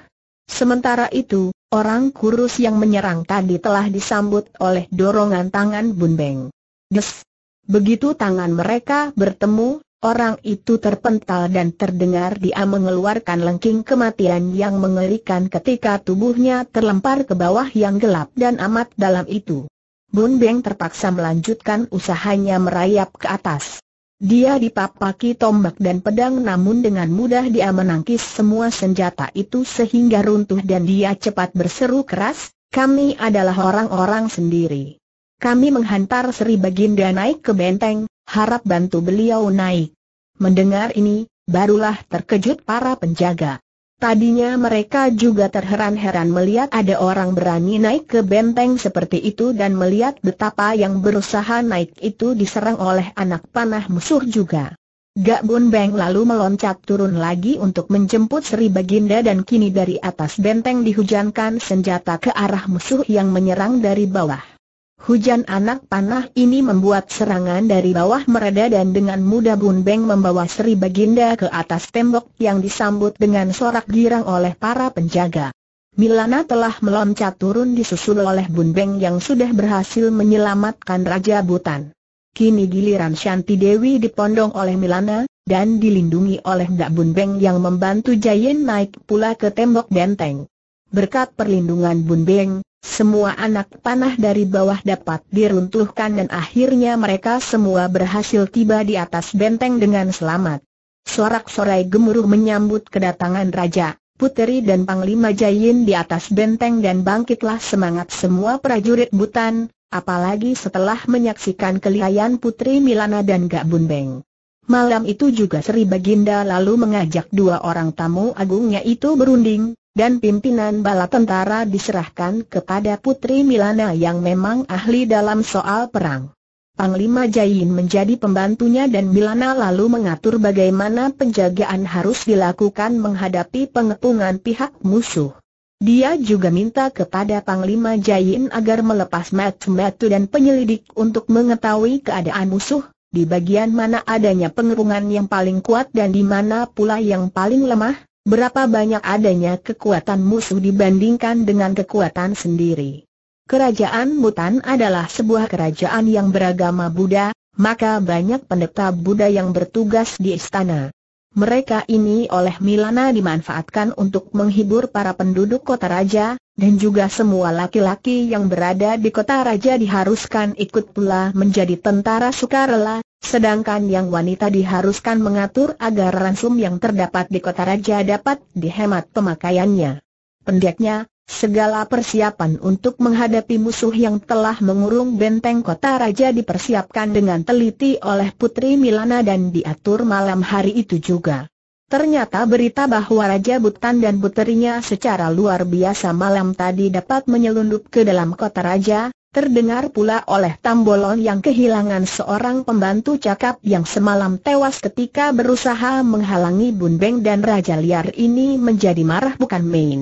Sementara itu, orang kurus yang menyerang tadi telah disambut oleh dorongan tangan Bunbeng. Des! Begitu tangan mereka bertemu, Orang itu terpental dan terdengar dia mengeluarkan lengking kematian yang mengerikan ketika tubuhnya terlempar ke bawah yang gelap dan amat dalam itu. Bun Beng terpaksa melanjutkan usahanya merayap ke atas. Dia dipapaki tombak dan pedang namun dengan mudah dia menangkis semua senjata itu sehingga runtuh dan dia cepat berseru keras, kami adalah orang-orang sendiri. Kami menghantar Sri Baginda naik ke benteng, harap bantu beliau naik. Mendengar ini, barulah terkejut para penjaga. Tadinya mereka juga terheran-heran melihat ada orang berani naik ke benteng seperti itu dan melihat betapa yang berusaha naik itu diserang oleh anak panah musuh juga. Gak Bun Beng lalu meloncat turun lagi untuk menjemput Sri Baginda dan kini dari atas benteng dihujankan senjata ke arah musuh yang menyerang dari bawah. Hujan anak panah ini membuat serangan dari bawah mereda dan dengan mudah Bun Beng membawa Sri Baginda ke atas tembok yang disambut dengan sorak girang oleh para penjaga. Milana telah meloncat turun disusul oleh Bun Beng yang sudah berhasil menyelamatkan Raja Butan. Kini giliran Shanti Dewi dipondong oleh Milana, dan dilindungi oleh Dak Bun Beng yang membantu Jayen naik pula ke tembok benteng. Berkat perlindungan Bun Beng, semua anak panah dari bawah dapat diruntuhkan dan akhirnya mereka semua berhasil tiba di atas benteng dengan selamat. Sorak-sorai gemuruh menyambut kedatangan raja, puteri dan panglima Jayin di atas benteng dan bangkitlah semangat semua prajurit Butan, apalagi setelah menyaksikan kelihayan putri Milana dan Gak Bun Beng. Malam itu juga Sri Baginda lalu mengajak dua orang tamu agungnya itu berunding, dan pimpinan bala tentara diserahkan kepada Putri Milana yang memang ahli dalam soal perang. Panglima Jain menjadi pembantunya dan Milana lalu mengatur bagaimana penjagaan harus dilakukan menghadapi pengepungan pihak musuh. Dia juga minta kepada Panglima Jain agar melepas metu-metu dan penyelidik untuk mengetahui keadaan musuh, di bagian mana adanya pengepungan yang paling kuat dan di mana pula yang paling lemah, berapa banyak adanya kekuatan musuh dibandingkan dengan kekuatan sendiri. Kerajaan Mutan adalah sebuah kerajaan yang beragama Buddha, maka banyak pendeta Buddha yang bertugas di istana. Mereka ini oleh Milana dimanfaatkan untuk menghibur para penduduk kota raja, dan juga semua laki-laki yang berada di kota raja diharuskan ikut pula menjadi tentara sukarela, Sedangkan yang wanita diharuskan mengatur agar ransum yang terdapat di kota raja dapat dihemat pemakaiannya. Pendeknya, segala persiapan untuk menghadapi musuh yang telah mengurung benteng kota raja dipersiapkan dengan teliti oleh Putri Milana dan diatur malam hari itu juga. Ternyata berita bahwa Raja Butan dan puterinya secara luar biasa malam tadi dapat menyelundup ke dalam kota raja, Terdengar pula oleh Tambolon yang kehilangan seorang pembantu cakap yang semalam tewas ketika berusaha menghalangi Bun Beng dan Raja Liar ini menjadi marah bukan main.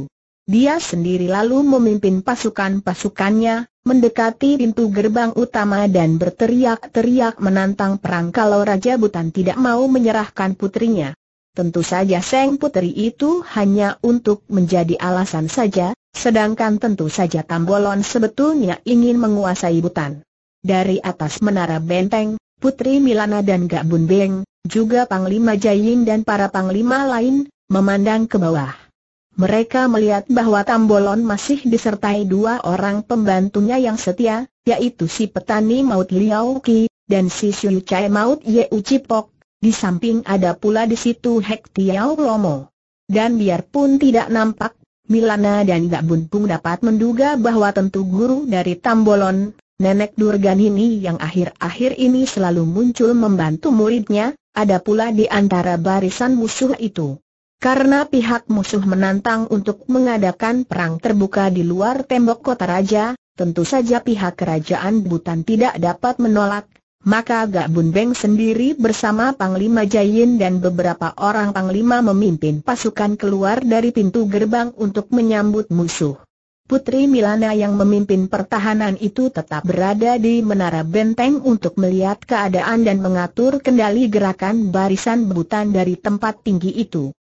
Dia sendiri lalu memimpin pasukan-pasukannya, mendekati pintu gerbang utama dan berteriak-teriak menantang perang kalau Raja Butan tidak mau menyerahkan putrinya. Tentu saja Seng Putri itu hanya untuk menjadi alasan saja, sedangkan tentu saja Tambolon sebetulnya ingin menguasai Butan. Dari atas menara benteng, Putri Milana dan Gak Bun Beng, juga Panglima Jaying dan para panglima lain, memandang ke bawah. Mereka melihat bahwa Tambolon masih disertai dua orang pembantunya yang setia, yaitu si petani maut Liao Ki dan si Shui Chai maut Ye Uci di samping ada pula di situ Hek Tiao Lomo. Dan biarpun tidak nampak, Milana dan Bun Bunpung dapat menduga bahwa tentu guru dari Tambolon, nenek Durgan ini yang akhir-akhir ini selalu muncul membantu muridnya, ada pula di antara barisan musuh itu. Karena pihak musuh menantang untuk mengadakan perang terbuka di luar tembok kota raja, tentu saja pihak kerajaan Butan tidak dapat menolak, maka Gak Bun Beng sendiri bersama Panglima Jayin dan beberapa orang Panglima memimpin pasukan keluar dari pintu gerbang untuk menyambut musuh. Putri Milana yang memimpin pertahanan itu tetap berada di menara benteng untuk melihat keadaan dan mengatur kendali gerakan barisan bebutan dari tempat tinggi itu.